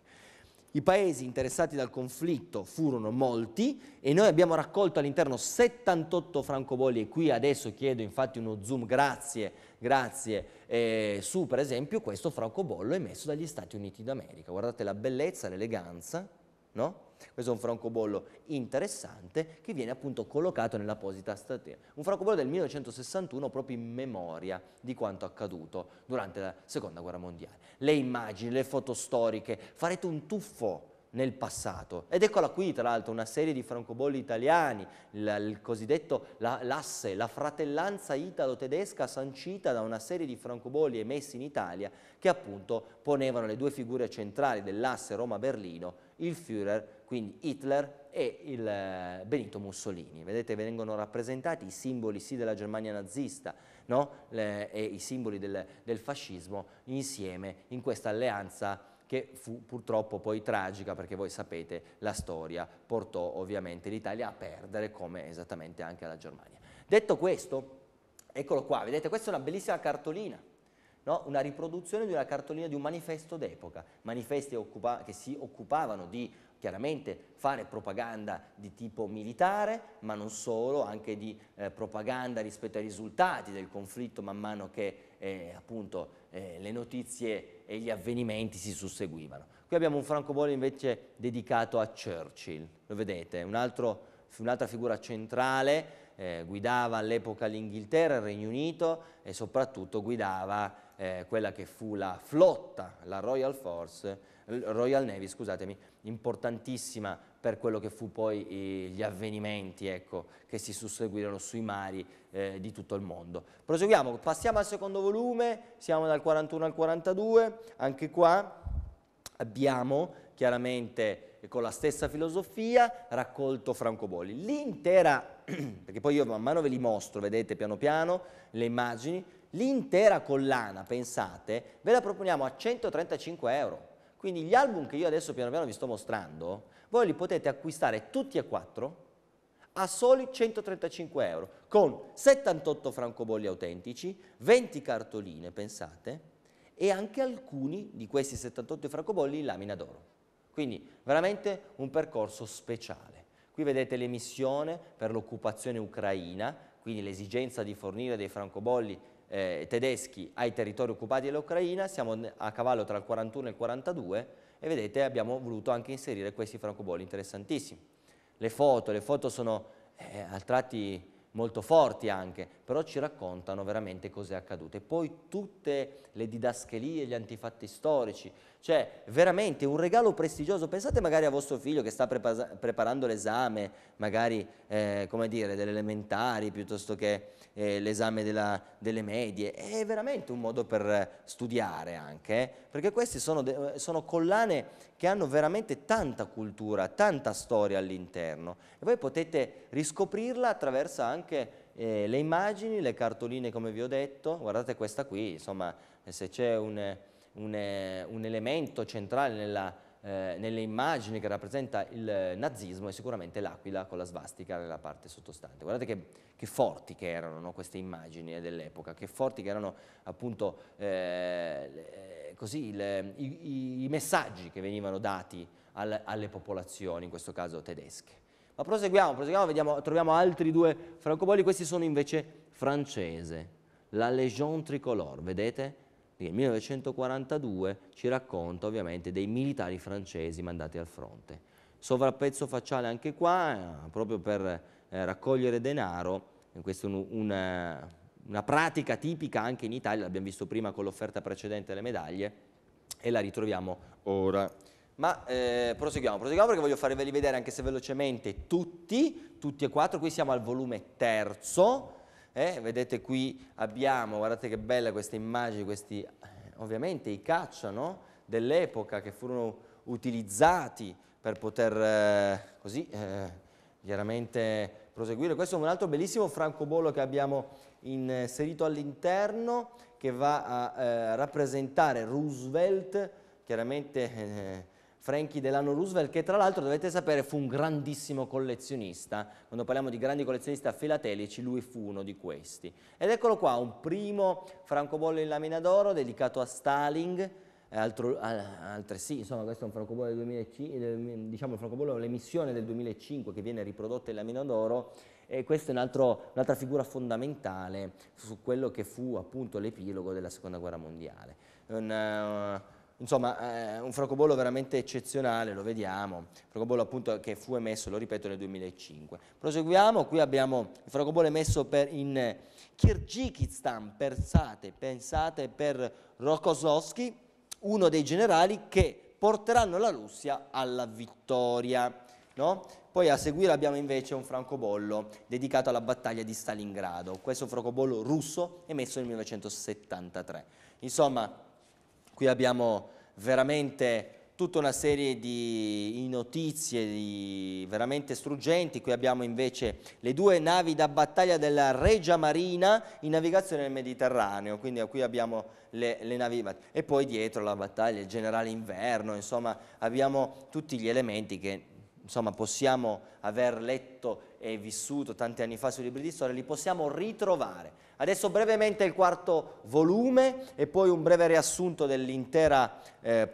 I paesi interessati dal conflitto furono molti e noi abbiamo raccolto all'interno 78 francobolli e qui adesso chiedo infatti uno zoom, grazie, grazie, eh, su per esempio questo francobollo emesso dagli Stati Uniti d'America. Guardate la bellezza, l'eleganza, no? Questo è un francobollo interessante che viene appunto collocato nell'apposita statea. Un francobollo del 1961 proprio in memoria di quanto accaduto durante la Seconda Guerra Mondiale. Le immagini, le foto storiche, farete un tuffo nel passato. Ed eccola qui, tra l'altro, una serie di francobolli italiani, il, il cosiddetto l'asse, la, la fratellanza italo-tedesca sancita da una serie di francobolli emessi in Italia che appunto ponevano le due figure centrali dell'asse Roma-Berlino, il Führer quindi Hitler e il eh, Benito Mussolini. Vedete vengono rappresentati i simboli sì della Germania nazista no? Le, e i simboli del, del fascismo insieme in questa alleanza che fu purtroppo poi tragica perché voi sapete la storia portò ovviamente l'Italia a perdere come esattamente anche la Germania. Detto questo, eccolo qua, vedete questa è una bellissima cartolina, no? una riproduzione di una cartolina di un manifesto d'epoca, manifesti che si occupavano di chiaramente fare propaganda di tipo militare, ma non solo, anche di eh, propaganda rispetto ai risultati del conflitto man mano che eh, appunto, eh, le notizie e gli avvenimenti si susseguivano. Qui abbiamo un francobollo invece dedicato a Churchill, lo vedete, un'altra un figura centrale, eh, guidava all'epoca l'Inghilterra, il Regno Unito e soprattutto guidava eh, quella che fu la flotta, la Royal, Force, Royal Navy, scusatemi, importantissima per quello che fu poi eh, gli avvenimenti ecco, che si susseguirono sui mari eh, di tutto il mondo. Proseguiamo, passiamo al secondo volume, siamo dal 41 al 42, anche qua abbiamo chiaramente con la stessa filosofia raccolto francobolli. L'intera, perché poi io man mano ve li mostro, vedete piano piano le immagini, L'intera collana, pensate, ve la proponiamo a 135 euro. Quindi gli album che io adesso piano piano vi sto mostrando, voi li potete acquistare tutti e quattro a soli 135 euro, con 78 francobolli autentici, 20 cartoline, pensate, e anche alcuni di questi 78 francobolli in lamina d'oro. Quindi veramente un percorso speciale. Qui vedete l'emissione per l'occupazione ucraina, quindi l'esigenza di fornire dei francobolli eh, tedeschi ai territori occupati dell'Ucraina, siamo a cavallo tra il 41 e il 42 e vedete abbiamo voluto anche inserire questi francobolli interessantissimi. Le foto, le foto sono eh, a tratti molto forti anche, però ci raccontano veramente accaduto. E Poi tutte le didascherie, gli antifatti storici, cioè veramente un regalo prestigioso. Pensate magari a vostro figlio che sta preparando l'esame, magari eh, come dire, delle elementari piuttosto che eh, l'esame delle medie. È veramente un modo per studiare anche, eh? perché queste sono, sono collane che hanno veramente tanta cultura, tanta storia all'interno e voi potete riscoprirla attraverso anche anche eh, le immagini, le cartoline come vi ho detto, guardate questa qui, insomma eh, se c'è un, un, eh, un, elemento centrale nella, eh, nelle immagini che rappresenta il nazismo è sicuramente l'aquila con la svastica nella parte sottostante. Guardate che, che forti che erano no, queste immagini eh, dell'epoca, che forti che erano appunto eh, così, le, i, i, messaggi che venivano dati al, alle popolazioni, in questo caso tedesche. Ma proseguiamo, proseguiamo, vediamo, troviamo altri due francobolli, questi sono invece francese, la Légion Tricolore, vedete? Nel 1942 ci racconta ovviamente dei militari francesi mandati al fronte. Sovrappezzo facciale anche qua, eh, proprio per eh, raccogliere denaro, questa è un, una, eh, una pratica tipica anche in Italia, l'abbiamo visto prima con l'offerta precedente alle medaglie, e la ritroviamo ora. Ma eh, proseguiamo, proseguiamo perché voglio farveli vedere anche se velocemente tutti, tutti e quattro, qui siamo al volume terzo, eh, vedete qui abbiamo, guardate che bella questa immagine, questi eh, ovviamente i caccia no? dell'epoca che furono utilizzati per poter eh, così eh, chiaramente proseguire. Questo è un altro bellissimo francobollo che abbiamo inserito all'interno che va a eh, rappresentare Roosevelt, chiaramente Frankie Delano Roosevelt, che tra l'altro dovete sapere fu un grandissimo collezionista, quando parliamo di grandi collezionisti filatelici lui fu uno di questi. Ed eccolo qua, un primo francobollo in lamina d'oro dedicato a Staling, eh, altro, altresì, insomma questo è un francobollo del 2005, diciamo il francobollo, l'emissione del 2005 che viene riprodotta in lamina d'oro, e questa è un'altra un figura fondamentale su quello che fu appunto l'epilogo della seconda guerra mondiale. Un, uh, Insomma, eh, un francobollo veramente eccezionale, lo vediamo, francobollo appunto che fu emesso, lo ripeto, nel 2005. Proseguiamo, qui abbiamo il francobollo emesso per, in Kirghizistan, pensate, pensate per Rokozovsky, uno dei generali che porteranno la Russia alla vittoria. No? Poi a seguire abbiamo invece un francobollo dedicato alla battaglia di Stalingrado, questo francobollo russo emesso nel 1973. Insomma, Qui abbiamo veramente tutta una serie di notizie di veramente struggenti. Qui abbiamo invece le due navi da battaglia della Regia Marina in navigazione nel Mediterraneo, quindi qui abbiamo le, le navi e poi dietro la battaglia, il generale inverno, insomma abbiamo tutti gli elementi che insomma, possiamo aver letto e vissuto tanti anni fa sui libri di storia, li possiamo ritrovare. Adesso brevemente il quarto volume e poi un breve riassunto dell'intera eh,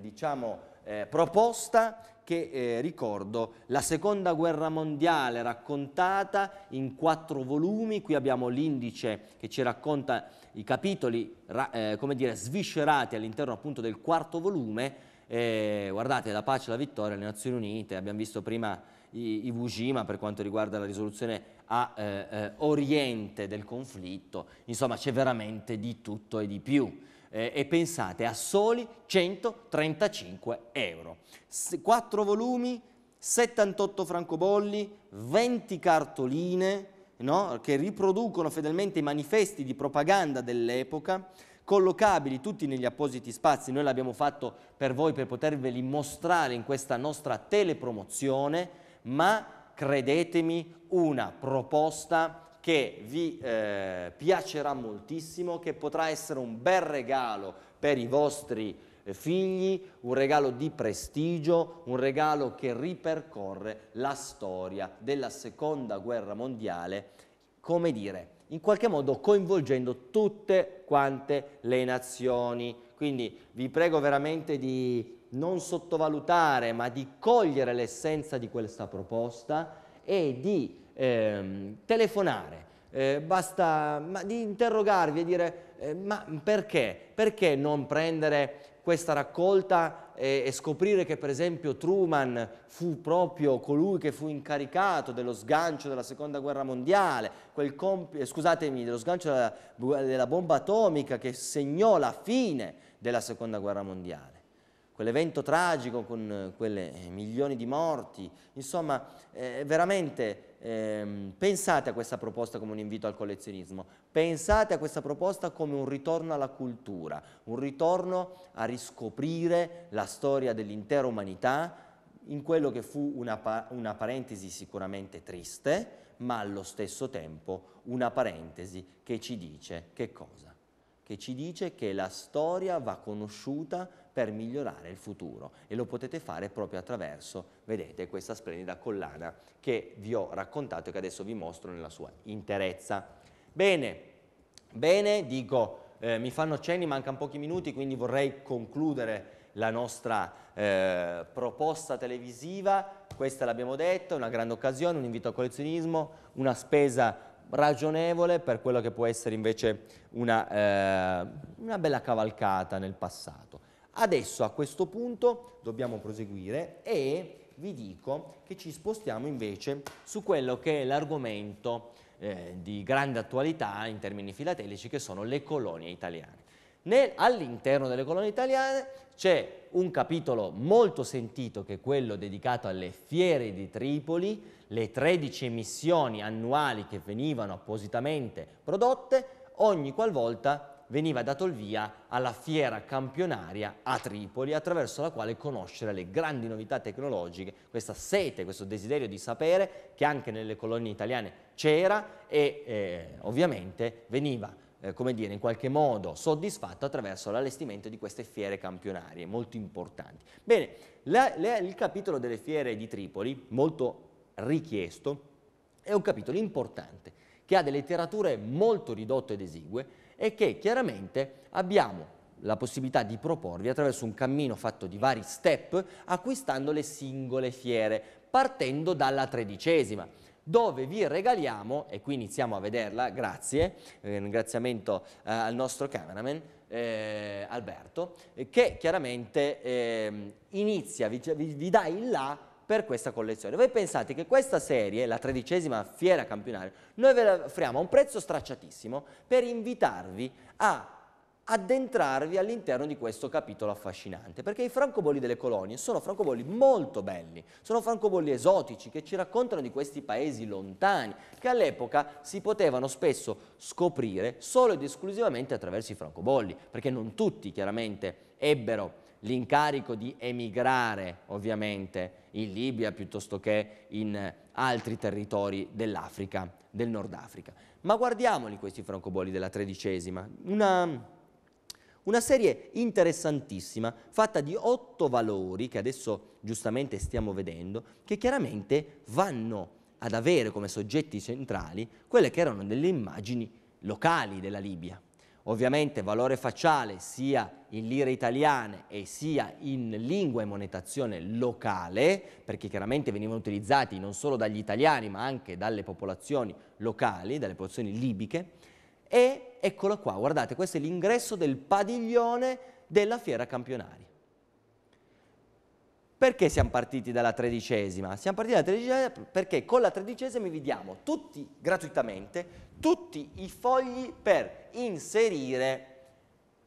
diciamo, eh, proposta che eh, ricordo la seconda guerra mondiale raccontata in quattro volumi, qui abbiamo l'indice che ci racconta i capitoli eh, come dire, sviscerati all'interno appunto del quarto volume, eh, guardate la pace e la vittoria, le Nazioni Unite, abbiamo visto prima Iwujima per quanto riguarda la risoluzione a eh, eh, oriente del conflitto, insomma c'è veramente di tutto e di più. Eh, e pensate a soli 135 euro. S 4 volumi, 78 francobolli, 20 cartoline no? che riproducono fedelmente i manifesti di propaganda dell'epoca collocabili tutti negli appositi spazi, noi l'abbiamo fatto per voi per poterveli mostrare in questa nostra telepromozione, ma credetemi una proposta che vi eh, piacerà moltissimo, che potrà essere un bel regalo per i vostri eh, figli, un regalo di prestigio, un regalo che ripercorre la storia della seconda guerra mondiale, come dire, in qualche modo coinvolgendo tutte quante le nazioni. Quindi vi prego veramente di non sottovalutare, ma di cogliere l'essenza di questa proposta e di ehm, telefonare. Eh, basta ma, di interrogarvi e dire eh, ma perché? Perché non prendere questa raccolta e, e, scoprire che per esempio Truman fu proprio colui che fu incaricato dello sgancio della seconda guerra mondiale, eh, scusatemi, dello sgancio della, della bomba atomica che segnò la fine della seconda guerra mondiale quell'evento tragico con eh, quelle eh, milioni di morti, insomma eh, veramente eh, pensate a questa proposta come un invito al collezionismo, pensate a questa proposta come un ritorno alla cultura, un ritorno a riscoprire la storia dell'intera umanità in quello che fu una, una parentesi sicuramente triste, ma allo stesso tempo una parentesi che ci dice che cosa? Che ci dice che la storia va conosciuta per migliorare il futuro e lo potete fare proprio attraverso, vedete, questa splendida collana che vi ho raccontato e che adesso vi mostro nella sua interezza. Bene, bene, dico, eh, mi fanno cenni, mancano pochi minuti, quindi vorrei concludere la nostra eh, proposta televisiva, questa l'abbiamo detto, è una grande occasione, un invito al collezionismo, una spesa ragionevole per quello che può essere invece una, eh, una bella cavalcata nel passato. Adesso a questo punto dobbiamo proseguire e vi dico che ci spostiamo invece su quello che è l'argomento eh, di grande attualità in termini filatelici che sono le colonie italiane. All'interno delle colonie italiane c'è un capitolo molto sentito che è quello dedicato alle fiere di Tripoli, le 13 emissioni annuali che venivano appositamente prodotte ogni qualvolta veniva dato il via alla fiera campionaria a Tripoli, attraverso la quale conoscere le grandi novità tecnologiche, questa sete, questo desiderio di sapere che anche nelle colonie italiane c'era e eh, ovviamente veniva eh, come dire, in qualche modo soddisfatto attraverso l'allestimento di queste fiere campionarie molto importanti. Bene, la, la, il capitolo delle fiere di Tripoli, molto richiesto, è un capitolo importante che ha delle letterature molto ridotte ed esigue e che chiaramente abbiamo la possibilità di proporvi attraverso un cammino fatto di vari step acquistando le singole fiere partendo dalla tredicesima dove vi regaliamo, e qui iniziamo a vederla, grazie, eh, ringraziamento eh, al nostro cameraman eh, Alberto, che chiaramente eh, inizia, vi, vi dà il là per questa collezione. Voi pensate che questa serie, la tredicesima fiera campionaria, noi ve la offriamo a un prezzo stracciatissimo per invitarvi a addentrarvi all'interno di questo capitolo affascinante, perché i francobolli delle colonie sono francobolli molto belli, sono francobolli esotici che ci raccontano di questi paesi lontani, che all'epoca si potevano spesso scoprire solo ed esclusivamente attraverso i francobolli, perché non tutti chiaramente ebbero l'incarico di emigrare ovviamente in Libia piuttosto che in eh, altri territori dell'Africa, del Nord Africa. Ma guardiamoli questi francobolli della tredicesima, una, una serie interessantissima fatta di otto valori che adesso giustamente stiamo vedendo, che chiaramente vanno ad avere come soggetti centrali quelle che erano delle immagini locali della Libia ovviamente valore facciale sia in lire italiane e sia in lingua e monetazione locale, perché chiaramente venivano utilizzati non solo dagli italiani ma anche dalle popolazioni locali, dalle popolazioni libiche. E eccolo qua, guardate, questo è l'ingresso del padiglione della fiera campionari. Perché siamo partiti dalla tredicesima? Siamo partiti dalla tredicesima perché con la tredicesima vi diamo tutti gratuitamente tutti i fogli per inserire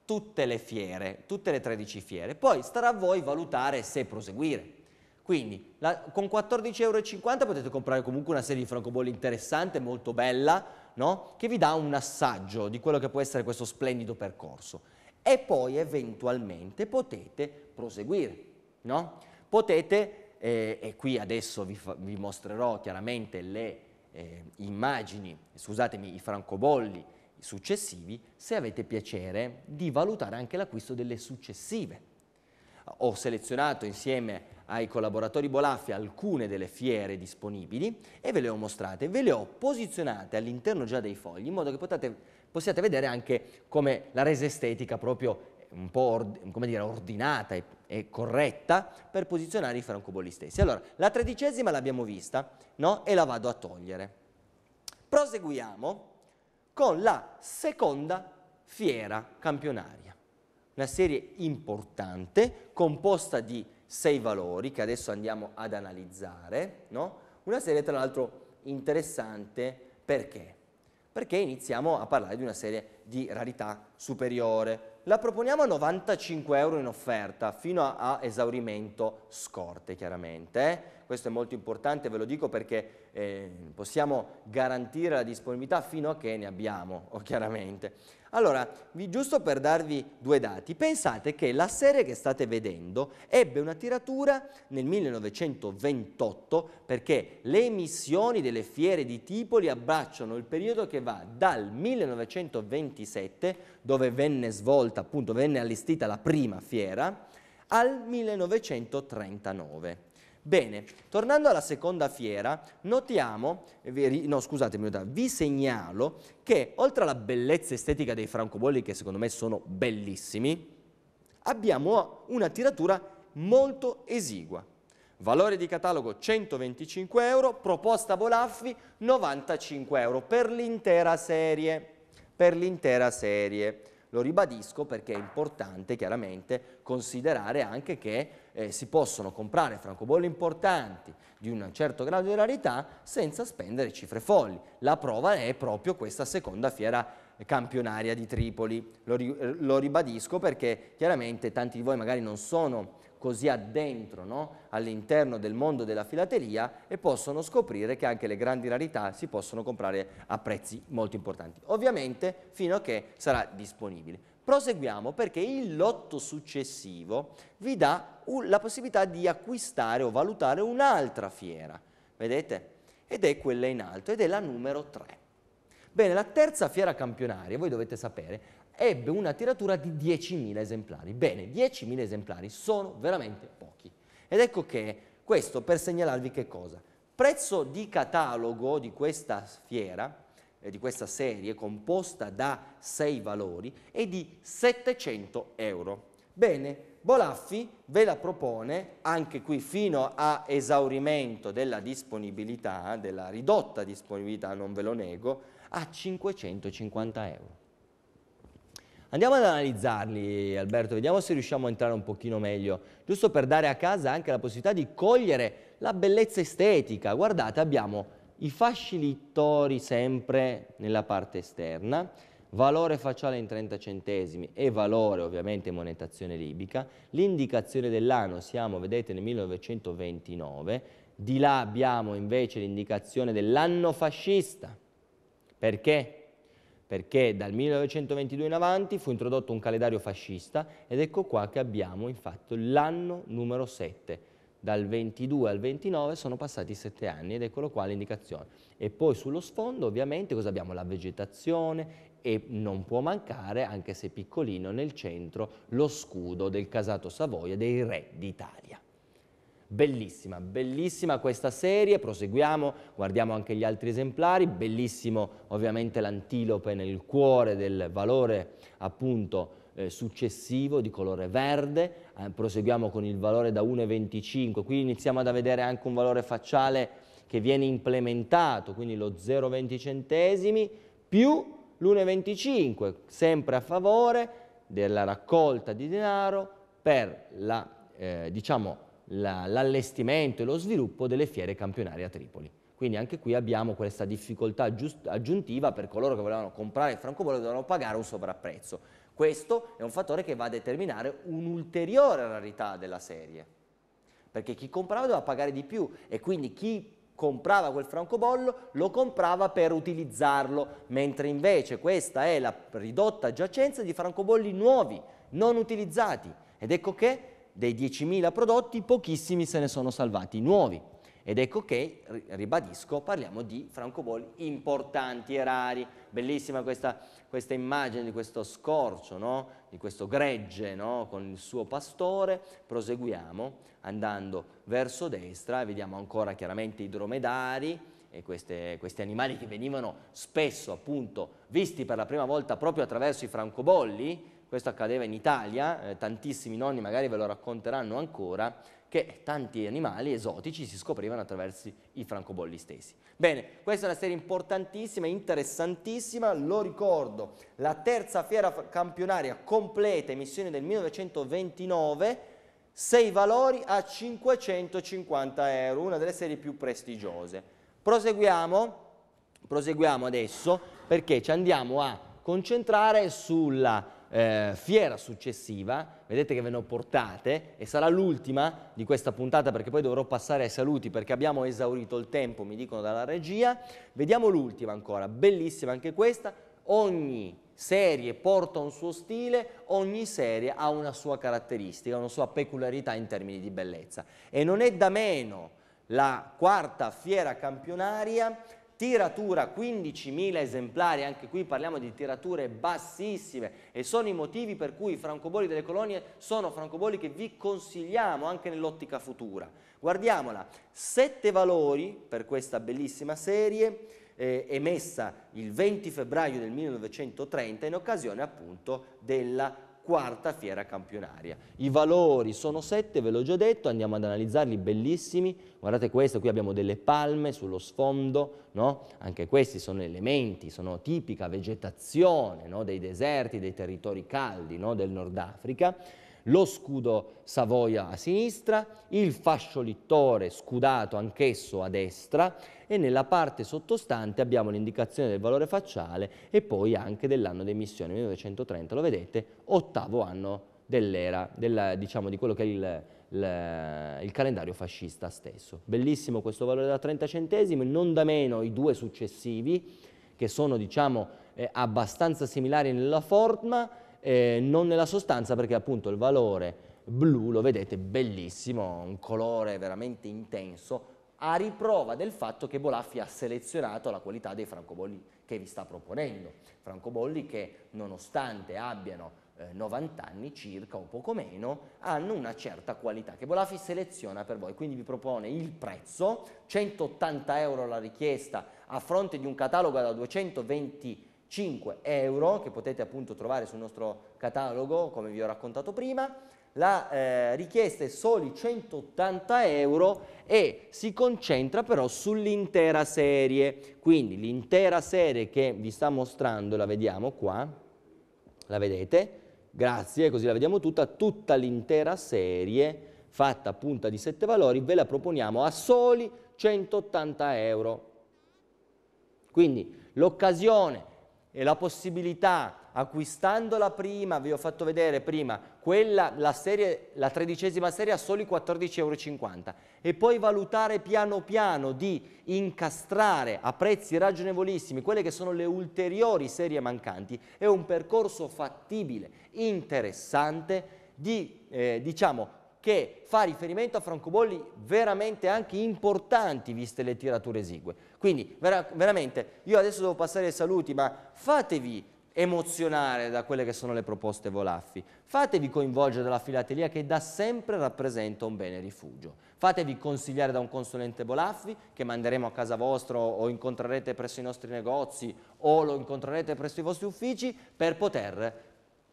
tutte le fiere, tutte le 13 fiere. Poi starà a voi valutare se proseguire. Quindi la, con 14,50 euro potete comprare comunque una serie di francobolli interessante, molto bella, no? che vi dà un assaggio di quello che può essere questo splendido percorso. E poi eventualmente potete proseguire. No? Potete, eh, e qui adesso vi, fa, vi mostrerò chiaramente le eh, immagini, scusatemi, i francobolli successivi, se avete piacere di valutare anche l'acquisto delle successive. Ho selezionato insieme ai collaboratori Bolaffi alcune delle fiere disponibili e ve le ho mostrate, ve le ho posizionate all'interno già dei fogli in modo che potete, possiate vedere anche come la resa estetica proprio un po' come dire, ordinata e eh, corretta per posizionare i francobolli stessi. Allora, la tredicesima l'abbiamo vista, no? E la vado a togliere. Proseguiamo con la seconda fiera campionaria, una serie importante composta di sei valori che adesso andiamo ad analizzare, no? Una serie tra l'altro interessante perché? Perché iniziamo a parlare di una serie di rarità superiore, la proponiamo a 95 euro in offerta, fino a, a esaurimento scorte chiaramente questo è molto importante, ve lo dico perché eh, possiamo garantire la disponibilità fino a che ne abbiamo, oh, chiaramente. Allora, vi, giusto per darvi due dati, pensate che la serie che state vedendo ebbe una tiratura nel 1928 perché le emissioni delle fiere di Tipoli abbracciano il periodo che va dal 1927, dove venne svolta, appunto, venne allestita la prima fiera, al 1939. Bene, tornando alla seconda fiera, notiamo, eh, no scusatemi, vi segnalo che oltre alla bellezza estetica dei francobolli, che secondo me sono bellissimi, abbiamo una tiratura molto esigua. Valore di catalogo 125 euro, proposta Bolaffi 95 euro per l'intera serie. Per l'intera serie. Lo ribadisco perché è importante chiaramente considerare anche che eh, si possono comprare francobolli importanti di un certo grado di rarità senza spendere cifre folli. La prova è proprio questa seconda fiera campionaria di Tripoli. Lo, lo ribadisco perché chiaramente tanti di voi magari non sono così addentro no? all'interno del mondo della filateria e possono scoprire che anche le grandi rarità si possono comprare a prezzi molto importanti. Ovviamente fino a che sarà disponibile. Proseguiamo perché il lotto successivo vi dà la possibilità di acquistare o valutare un'altra fiera, vedete? Ed è quella in alto, ed è la numero 3. Bene, la terza fiera campionaria, voi dovete sapere, ebbe una tiratura di 10.000 esemplari. Bene, 10.000 esemplari sono veramente pochi. Ed ecco che questo per segnalarvi che cosa? Prezzo di catalogo di questa fiera eh, di questa serie, composta da sei valori, è di 700 euro. Bene, Bolaffi ve la propone anche qui fino a esaurimento della disponibilità, della ridotta disponibilità, non ve lo nego, a 550 euro. Andiamo ad analizzarli Alberto, vediamo se riusciamo a entrare un pochino meglio, giusto per dare a casa anche la possibilità di cogliere la bellezza estetica. Guardate, abbiamo i fasci littori sempre nella parte esterna, valore facciale in 30 centesimi e valore ovviamente monetazione libica, l'indicazione dell'anno siamo, vedete, nel 1929, di là abbiamo invece l'indicazione dell'anno fascista. Perché? Perché dal 1922 in avanti fu introdotto un calendario fascista ed ecco qua che abbiamo infatti l'anno numero 7, dal 22 al 29 sono passati 7 anni ed eccolo qua l'indicazione. E poi sullo sfondo ovviamente cosa abbiamo? La vegetazione e non può mancare, anche se piccolino, nel centro lo scudo del casato Savoia dei re d'Italia. Bellissima, bellissima questa serie, proseguiamo, guardiamo anche gli altri esemplari, bellissimo ovviamente l'antilope nel cuore del valore appunto eh, successivo di colore verde, eh, proseguiamo con il valore da 1,25, qui iniziamo a vedere anche un valore facciale che viene implementato, quindi lo 0,20 centesimi più l'1,25, sempre a favore della raccolta di denaro per l'allestimento la, eh, diciamo, la, e lo sviluppo delle fiere campionarie a Tripoli. Quindi anche qui abbiamo questa difficoltà aggiuntiva per coloro che volevano comprare il francobollo e dovevano pagare un sovrapprezzo. Questo è un fattore che va a determinare un'ulteriore rarità della serie, perché chi comprava doveva pagare di più e quindi chi comprava quel francobollo lo comprava per utilizzarlo, mentre invece questa è la ridotta giacenza di francobolli nuovi, non utilizzati. Ed ecco che dei 10.000 prodotti pochissimi se ne sono salvati, nuovi. Ed ecco che, ribadisco, parliamo di francobolli importanti e rari. Bellissima questa questa immagine di questo scorcio, no? di questo gregge no? con il suo pastore, proseguiamo andando verso destra, vediamo ancora chiaramente i dromedari, e queste, questi animali che venivano spesso appunto visti per la prima volta proprio attraverso i francobolli, questo accadeva in Italia, eh, tantissimi nonni magari ve lo racconteranno ancora, che tanti animali esotici si scoprivano attraverso i francobolli stessi. Bene, questa è una serie importantissima, interessantissima, lo ricordo, la terza fiera campionaria completa, emissione del 1929, 6 valori a 550 euro, una delle serie più prestigiose. Proseguiamo, proseguiamo adesso perché ci andiamo a concentrare sulla eh, fiera successiva, vedete che ve ne ho portate e sarà l'ultima di questa puntata perché poi dovrò passare ai saluti perché abbiamo esaurito il tempo, mi dicono dalla regia. Vediamo l'ultima ancora, bellissima anche questa, ogni serie porta un suo stile, ogni serie ha una sua caratteristica, una sua peculiarità in termini di bellezza. E non è da meno la quarta fiera campionaria tiratura 15.000 esemplari, anche qui parliamo di tirature bassissime e sono i motivi per cui i francobolli delle colonie sono francobolli che vi consigliamo anche nell'ottica futura. Guardiamola, sette valori per questa bellissima serie eh, emessa il 20 febbraio del 1930 in occasione appunto della quarta fiera campionaria. I valori sono sette, ve l'ho già detto, andiamo ad analizzarli, bellissimi. Guardate questo, qui abbiamo delle palme sullo sfondo, no? anche questi sono elementi, sono tipica vegetazione no? dei deserti, dei territori caldi no? del Nord Africa lo scudo Savoia a sinistra, il fascio littore scudato anch'esso a destra e nella parte sottostante abbiamo l'indicazione del valore facciale e poi anche dell'anno di emissione, 1930, lo vedete, ottavo anno dell'era, della, diciamo, di quello che è il, il, il, calendario fascista stesso. Bellissimo questo valore da 30 centesimi, non da meno i due successivi, che sono diciamo, eh, abbastanza similari nella forma, eh, non nella sostanza perché appunto il valore blu, lo vedete, bellissimo, un colore veramente intenso, a riprova del fatto che Bolaffi ha selezionato la qualità dei francobolli che vi sta proponendo. Francobolli che nonostante abbiano 90 eh, anni circa o poco meno, hanno una certa qualità che Bolafi seleziona per voi, quindi vi propone il prezzo, 180 euro la richiesta a fronte di un catalogo da 220 euro, 5 euro che potete appunto trovare sul nostro catalogo come vi ho raccontato prima la eh, richiesta è soli 180 euro e si concentra però sull'intera serie quindi l'intera serie che vi sta mostrando la vediamo qua la vedete grazie così la vediamo tutta tutta l'intera serie fatta a punta di 7 valori ve la proponiamo a soli 180 euro quindi l'occasione e la possibilità, acquistandola prima, vi ho fatto vedere prima, quella, la, serie, la tredicesima serie a soli 14,50 euro e poi valutare piano piano di incastrare a prezzi ragionevolissimi quelle che sono le ulteriori serie mancanti, è un percorso fattibile, interessante, di, eh, diciamo, che fa riferimento a francobolli veramente anche importanti viste le tirature esigue. Quindi vera veramente io adesso devo passare ai saluti, ma fatevi emozionare da quelle che sono le proposte Volaffi, fatevi coinvolgere dalla filatelia che da sempre rappresenta un bene rifugio, fatevi consigliare da un consulente Volaffi che manderemo a casa vostra o incontrerete presso i nostri negozi o lo incontrerete presso i vostri uffici per poter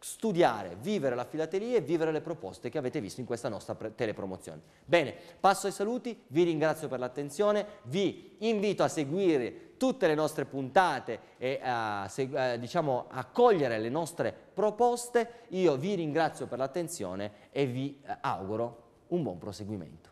studiare, vivere la filateria e vivere le proposte che avete visto in questa nostra telepromozione. Bene, passo ai saluti, vi ringrazio per l'attenzione, vi invito a seguire tutte le nostre puntate e a, eh, diciamo, a cogliere le nostre proposte. Io vi ringrazio per l'attenzione e vi eh, auguro un buon proseguimento.